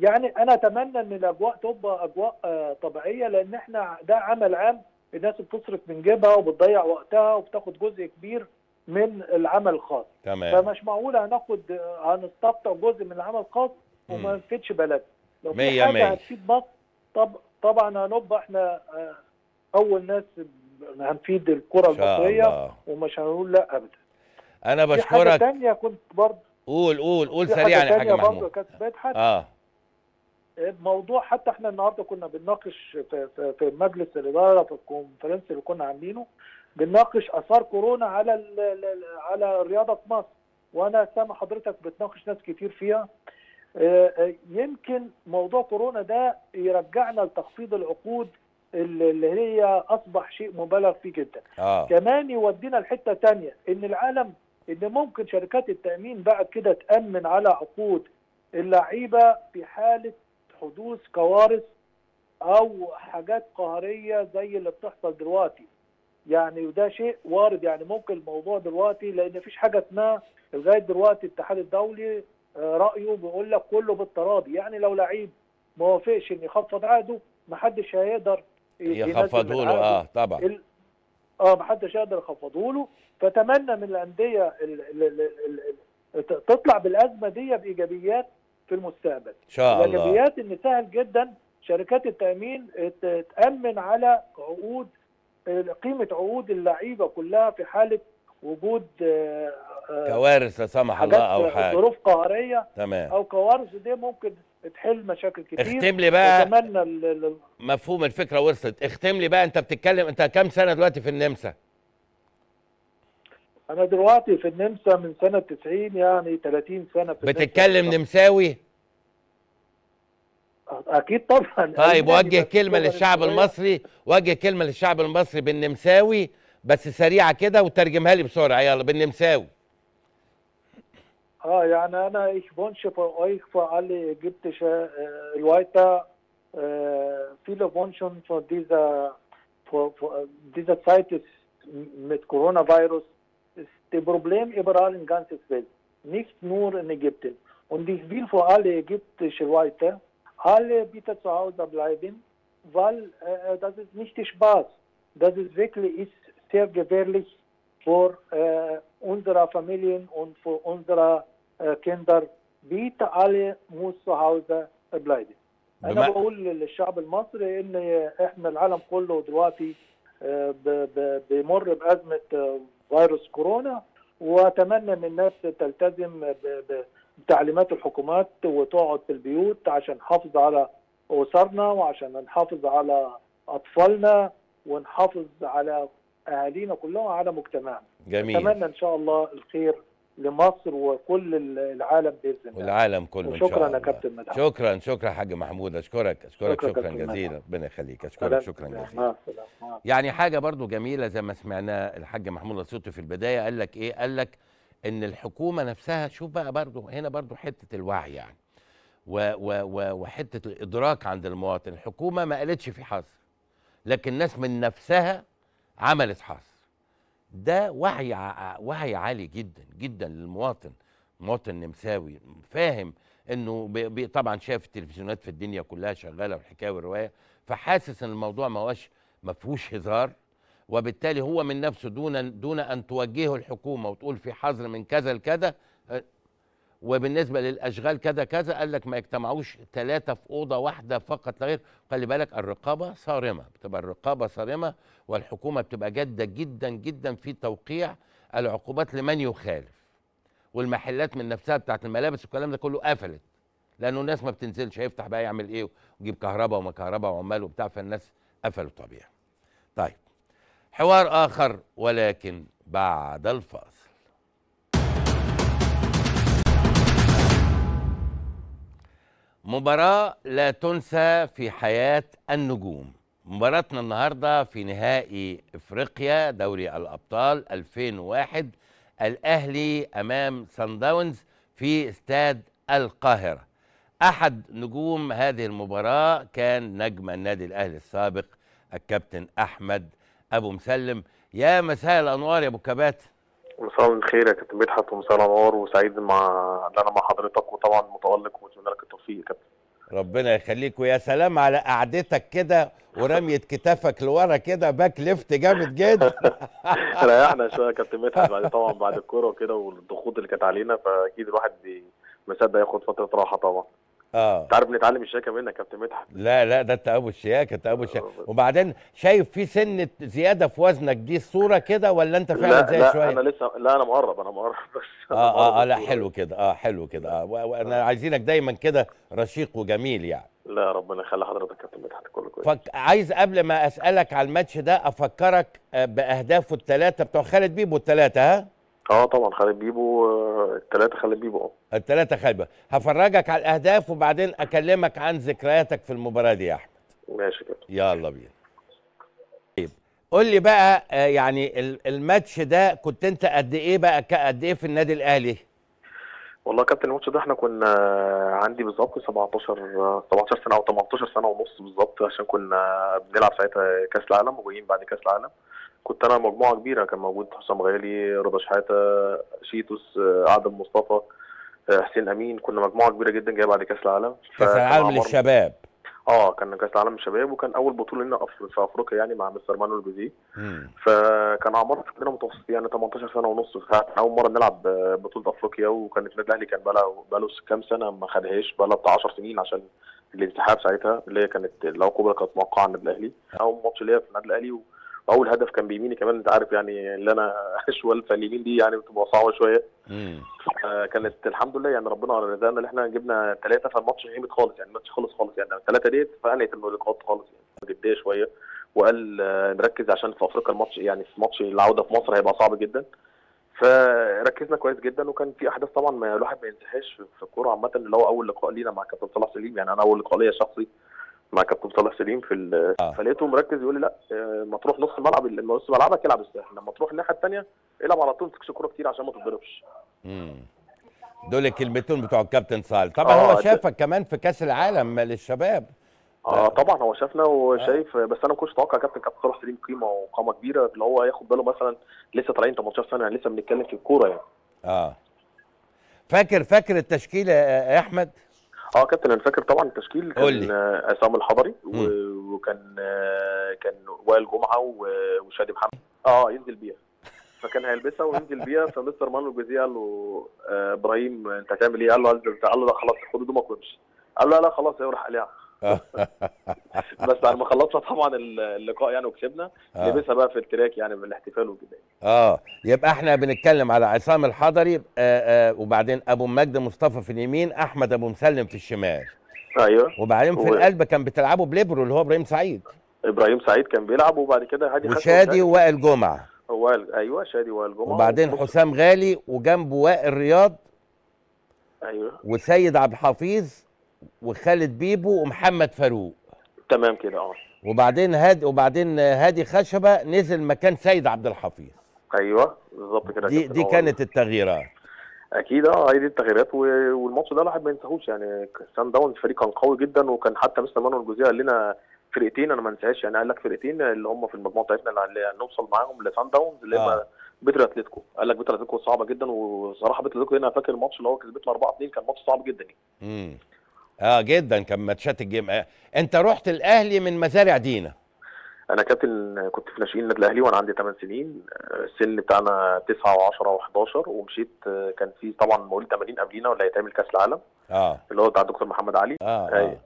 يعني انا اتمنى ان الاجواء تبقى اجواء آه، طبيعيه لان احنا ده عمل عام الناس بتصرف من جيبها وبتضيع وقتها وبتاخد جزء كبير من العمل الخاص تمام فمش معقول هناخد هنستقطع جزء من العمل الخاص وما نفيدش بلدنا لو في حاجه مية. هتفيد مصر طب طبعا هنبقى احنا آه، اول ناس هنفيد الكره المصريه ومش هنقول لا ابدا انا بشكرك في حاجه ثانيه كنت برضه قول قول قول سريعا يا حاج محمود اه موضوع حتى احنا النهارده كنا بنناقش في, في, في مجلس الاداره في الكونفرنس اللي كنا عاملينه بنناقش اثار كورونا على على الرياضه في مصر وانا سامع حضرتك بتناقش ناس كتير فيها آه، آه، يمكن موضوع كورونا ده يرجعنا لتخفيض العقود اللي هي اصبح شيء مبالغ فيه جدا آه. كمان يودينا لحته ثانيه ان العالم ان ممكن شركات التامين بعد كده تامن على عقود اللعيبه في حاله حدوث كوارث او حاجات قهريه زي اللي بتحصل دلوقتي يعني وده شيء وارد يعني ممكن الموضوع دلوقتي لان مفيش حاجه اسمها لغايه دلوقتي الاتحاد الدولي آه، رايه بيقول لك كله بالتراضي يعني لو لعيب ما وافقش ان يخفض عقده محدش هيقدر يخفضه له اه طبعا ال... اه محدش هيقدر يخفضه له فتمنى من الانديه ال... ال... ال... ال... تطلع بالازمه دي بايجابيات في المستقبل ان شاء الله الايجابيات ان سهل جدا شركات التامين تامن على عقود قيمه عقود اللعيبه كلها في حاله وجود آه، آه، كوارث لا سمح الله او حاجه ظروف قهريه تمام او كوارث دي ممكن تحل مشاكل كتير اختم لي بقى اتمنى مفهوم الفكره وصلت اختم لي بقى انت بتتكلم انت كام سنه دلوقتي في النمسا انا دلوقتي في النمسا من سنه 90 يعني 30 سنه في بتتكلم نمساوي اكيد طبعا طيب وجه كلمه للشعب المصري وجه كلمه للشعب المصري بالنمساوي بس سريعه كده وترجمها لي بسرعه يلا بالنمساوي اه يعني انا ايش بونش für euch für alle ägyptische äh, Leute äh, فور ديزا von ديزا vor, vor, dieser Zeit das Problem überall in der ganzen Welt, nicht nur in Ägypten. Und ich will für alle ägyptischen Leute, alle bitte zu Hause bleiben, weil äh, äh das ist nicht Spaß. Das ist wirklich ist sehr gefährlich für äh, unsere Familien und für unsere äh, Kinder. Bitte alle muss zu Hause äh, bleiben. أنا بقول للشعب المصري إن إحنا العالم كله دلوقتي بمر بأزمة فيروس كورونا واتمنى ان الناس تلتزم بتعليمات الحكومات وتقعد في البيوت عشان نحافظ على اسرنا وعشان نحافظ على اطفالنا ونحافظ على اهالينا كلهم وعلى مجتمعنا. جميل. اتمنى ان شاء الله الخير لمصر وكل العالم باذن الله والعالم كله ان شاء الله شكرا يا كابتن مدحت شكرا شكرا حاج محمود اشكرك اشكرك شكرا, شكرا جزيلا ربنا يخليك اشكرك شكرا جزيلا يعني حاجه برضو جميله زي ما سمعناه الحاج محمود صوته في البدايه قال لك ايه قال لك ان الحكومه نفسها شوف بقى برضو هنا برضو حته الوعي يعني و و و وحته الادراك عند المواطن الحكومه ما قالتش في حظر لكن الناس من نفسها عملت حظر ده وعي وعي عالي جدا جدا للمواطن مواطن نمساوي فاهم انه بي بي طبعا شاف التلفزيونات في الدنيا كلها شغاله والحكايه والروايه فحاسس ان الموضوع ما هوش ما فيهوش هزار وبالتالي هو من نفسه دون دون ان توجهه الحكومه وتقول في حظر من كذا لكذا وبالنسبه للاشغال كذا كذا قال لك ما يجتمعوش ثلاثه في اوضه واحده فقط لا غير خلي بالك الرقابه صارمه بتبقى الرقابه صارمه والحكومه بتبقى جاده جدا جدا في توقيع العقوبات لمن يخالف والمحلات من نفسها بتاعت الملابس والكلام ده كله قفلت لانه الناس ما بتنزلش هيفتح بقى يعمل ايه ويجيب كهرباء وما كهرباء وعمال وبتاع فالناس قفلوا طبيعي طيب حوار اخر ولكن بعد الفاصل مباراة لا تنسى في حياة النجوم مباراتنا النهاردة في نهائي افريقيا دوري الابطال 2001 الاهلي امام سان داونز في استاد القاهرة احد نجوم هذه المباراة كان نجم النادي الاهلي السابق الكابتن احمد ابو مسلم يا مساء الانوار يا ابو كباتن مساء الخير يا كابتن مدحت ومساء الانوار وسعيد مع ان انا مع حضرتك وطبعا متالق واتمنى لك التوفيق يا كابتن ربنا يخليك ويا سلام على قعدتك كده ورميه كتافك لورا كده باك ليفت جامد جدا ريحنا شويه يا كابتن مدحت بعد طبعا بعد الكوره وكده والضغوط اللي كانت علينا فاكيد الواحد مصدق ياخد فتره راحه طبعا اه انت عارف نتعلم الشياكه منك يا كابتن مدحت لا لا ده انت ابو الشياكه انت ابو الشياكه وبعدين شايف في سنه زياده في وزنك دي الصوره كده ولا انت فعلا زي لا شويه لا انا لسه لا انا مقرب انا مقرب بس اه اه, آه, آه لا حلو كده اه حلو كده اه وانا آه. عايزينك دايما كده رشيق وجميل يعني لا ربنا يخلي حضرتك يا كابتن مدحت كله كويس فك... عايز قبل ما اسالك على الماتش ده افكرك آه، باهدافه الثلاثه بتوع خالد بيبو الثلاثه ها اه طبعا خالد بيبو الثلاثه خالد بيبو اه الثلاثه بيبو اه. هفرجك على الاهداف وبعدين اكلمك عن ذكرياتك في المباراه دي يا احمد ماشي كده يلا بينا طيب قول لي بقى آه، يعني الماتش ده كنت انت قد ايه بقى قد ايه في النادي الاهلي والله كابتن الماتش ده احنا كنا عندي بالظبط 17 17 سنه او 18 سنه ونص بالظبط عشان كنا بنلعب ساعتها كاس العالم وجايين بعد كاس العالم كنت انا مجموعه كبيره كان موجود حسام غالي رضا شحاته شيتوس آه، عادل مصطفى آه، حسين امين كنا مجموعه كبيره جدا جايه بعد كاس العالم كاس العالم للشباب اه كان كاس العالم للشباب وكان اول بطوله لنا في افريقيا يعني مع مستر مانويل جوزيه فكان اعمارنا فكرنا متوسط يعني 18 سنه ونص اول مره نلعب آه، بطوله افريقيا وكان النادي الاهلي كان بقى له كام سنه ما خدهاش بقى له بتاع 10 سنين عشان الانسحاب ساعتها اللي هي كانت العقوبه كانت موقعه على النادي الاهلي اول ماتش ليا في النادي الاهلي واول هدف كان بيميني كمان انت عارف يعني اللي انا شوال فاليمين دي يعني بتبقى صعبه شويه كانت الحمد لله يعني ربنا رزقنا ان احنا جبنا ثلاثه فالماتش هيمت خالص يعني الماتش خلص خالص يعني الثلاثه ديت فقلت النقاط خالص يعني جديه شويه وقال نركز عشان في افريقيا الماتش يعني في ماتش العوده في مصر هيبقى صعب جدا فركزنا كويس جدا وكان في احداث طبعا ما الواحد ما ينساهاش في الكوره عامه اللي هو اول لقاء لينا مع كابتن صلاح سليم يعني انا اول لقاء ليا شخصي مع كابتن صالح سليم في آه. فلقيته مركز يقول لي لا آه، ما تروح نص الملعب نص ملعبك العب الساحل لما تروح الناحيه الثانيه العب على طول تكسر كوره كتير عشان ما تتضربش دول الكلمتين بتوع الكابتن صالح طبعا آه هو شافك كمان في كاس العالم للشباب آه،, اه طبعا هو شافنا وشايف آه. بس انا ما كنتش متوقع كابتن كابتن صالح سليم قيمه وقامه كبيره اللي هو ياخد باله مثلا لسه طالعين 18 سنه يعني لسه بنتكلم في الكوره يعني اه فاكر فاكر التشكيله يا احمد اه كابتن انا فاكر طبعا التشكيل كان عصام الحضري وكان آه، كان وائل جمعه وشادي محمد اه ينزل بيها فكان هيلبسها وينزل بيها فمستر مانو جوزيه قال له آه، ابراهيم انت هتعمل ايه؟ قال له قال له لا خلاص خد هدومك وامشي قال له لا خلاص هي راح قلعها بس بعد ما خلصنا طبعا اللقاء يعني وكسبنا آه. لبسها بقى في التراك يعني بالاحتفال وكده اه يبقى احنا بنتكلم على عصام الحضري آه آه وبعدين ابو مجد مصطفى في اليمين احمد ابو مسلم في الشمال ايوه وبعدين في القلب كان بتلعبوا بليبرو اللي هو ابراهيم سعيد ابراهيم سعيد كان بيلعب وبعد كده هادي وشادي ووائل جمعه وائل ايوه شادي وائل جمعه وبعدين حسام غالي وجنبه وائل رياض ايوه وسيد عبد الحفيظ وخالد بيبو ومحمد فاروق تمام كده اه وبعدين هادي وبعدين هادي خشبه نزل مكان سيد عبد الحفيظ ايوه بالظبط كده دي دي اه. كانت التغييرات اكيد اه هي دي التغييرات والماتش ده الواحد ما ينساهوش يعني سان داونز فريق كان قوي جدا وكان حتى مستر مانويل جوزيه قال لنا فرقتين انا ما انساهاش يعني قال لك فرقتين اللي هم في المجموعه بتاعتنا اللي هنوصل معاهم لسان داونز اللي هم آه. بيتر اتلتيكو قال لك بيتر اتلتيكو صعبه جدا وصراحه بيتر اتلتيكو هنا فاكر الماتش اللي هو كسبته 4 2 كان ماتش صعب جدا يعني. اه جدا كان ماتشات الجيم آه، انت رحت الاهلي من مزارع دينا انا كابتن كنت في ناشئين النادي الاهلي وانا عندي 8 سنين السن بتاعنا 9 و10 و11 ومشيت آه، كان في طبعا مواليد 80 قبلينا واللي هيتعمل كاس العالم اه اللي هو بتاع الدكتور محمد علي اه اه,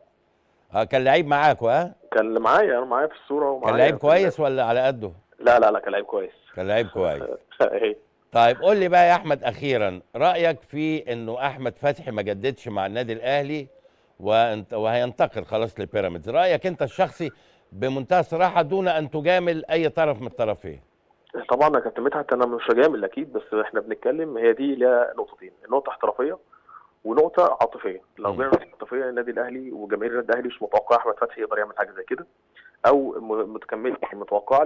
آه. آه كان لعيب معاك اه كان معايا انا معايا في الصوره ومعايا كان لعيب كويس ولا على قده لا لا لا كان لعيب كويس كان لعيب كويس أيوة. طيب قول لي بقى يا احمد اخيرا رايك في انه احمد فتحي ما جددش مع النادي الاهلي وهينتقل خلاص لبيراميدز رايك انت الشخصي بمنتهى الصراحه دون ان تجامل اي طرف من الطرفين طبعا يا كابتن مدحت انا مش هجامل اكيد بس احنا بنتكلم هي دي لها نقطتين النقطه احترافيه ونقطه عاطفيه لو جينا عاطفيه النادي الاهلي وجماهير النادي الاهلي مش متوقع احمد فتحي يقدر يعمل حاجه زي كده او متكمل متوقع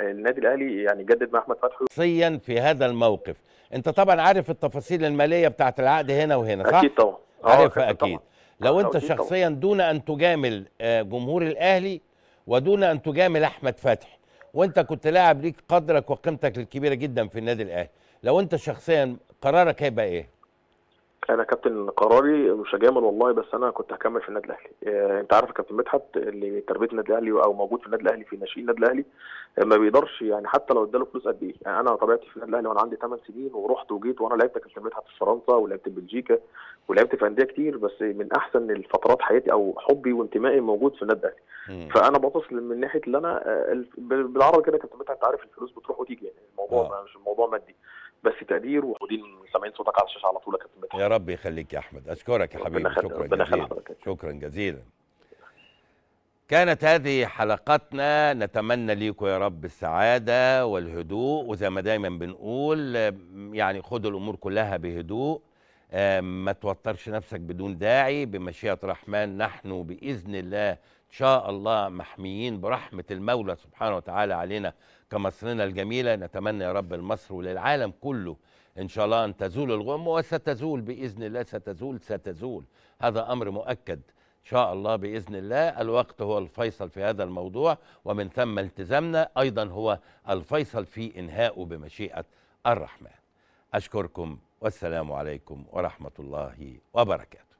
النادي الاهلي يعني جدد مع احمد فتحي شخصيا في هذا الموقف انت طبعا عارف التفاصيل الماليه بتاعه العقد هنا وهنا صح اكيد طبعا آه، عارف اكيد طبعا. لو انت شخصيا دون ان تجامل آه، جمهور الاهلي ودون ان تجامل احمد فتحي وانت كنت لاعب ليك قدرك وقيمتك الكبيره جدا في النادي الاهلي لو انت شخصيا قرارك هيبقى ايه انا كابتن قراري مش هجامل والله بس انا كنت هكمل في النادي الاهلي آه، انت عارف كابتن مدحت اللي تربيه النادي الاهلي او موجود في النادي الاهلي في ناشئين النادي الاهلي آه، ما بيقدرش يعني حتى لو اداله فلوس قد ايه يعني انا طبيعتي في النادي الاهلي وانا عندي 8 سنين ورحت وجيت وانا لعبت كابتن مدحت في فرنسا ولعبت في بلجيكا ولعبت في انديه كتير بس من احسن الفترات حياتي او حبي وانتمائي موجود في النادي الاهلي فانا باصص من ناحيه اللي انا آه، بالعربي كده كابتن مدحت عارف الفلوس بتروح وتيجي يعني الموضوع مش الموضوع مادي بس تقدير وخدين سامعين صوتك على الشاشه على طول يا كابتن يا رب يخليك يا احمد اشكرك يا حبيبي شكرا جزيلا شكرا جزيلا كانت هذه حلقتنا نتمنى ليكم يا رب السعادة والهدوء وزي ما دايما بنقول يعني خدوا الأمور كلها بهدوء ما توترش نفسك بدون داعي بمشيئة الرحمن نحن بإذن الله إن شاء الله محميين برحمة المولى سبحانه وتعالى علينا كمصرنا الجميلة نتمنى يا رب لمصر وللعالم كله إن شاء الله أن تزول الغم وستزول بإذن الله ستزول ستزول هذا أمر مؤكد إن شاء الله بإذن الله الوقت هو الفيصل في هذا الموضوع ومن ثم التزامنا أيضا هو الفيصل في إنهائه بمشيئة الرحمن أشكركم والسلام عليكم ورحمة الله وبركاته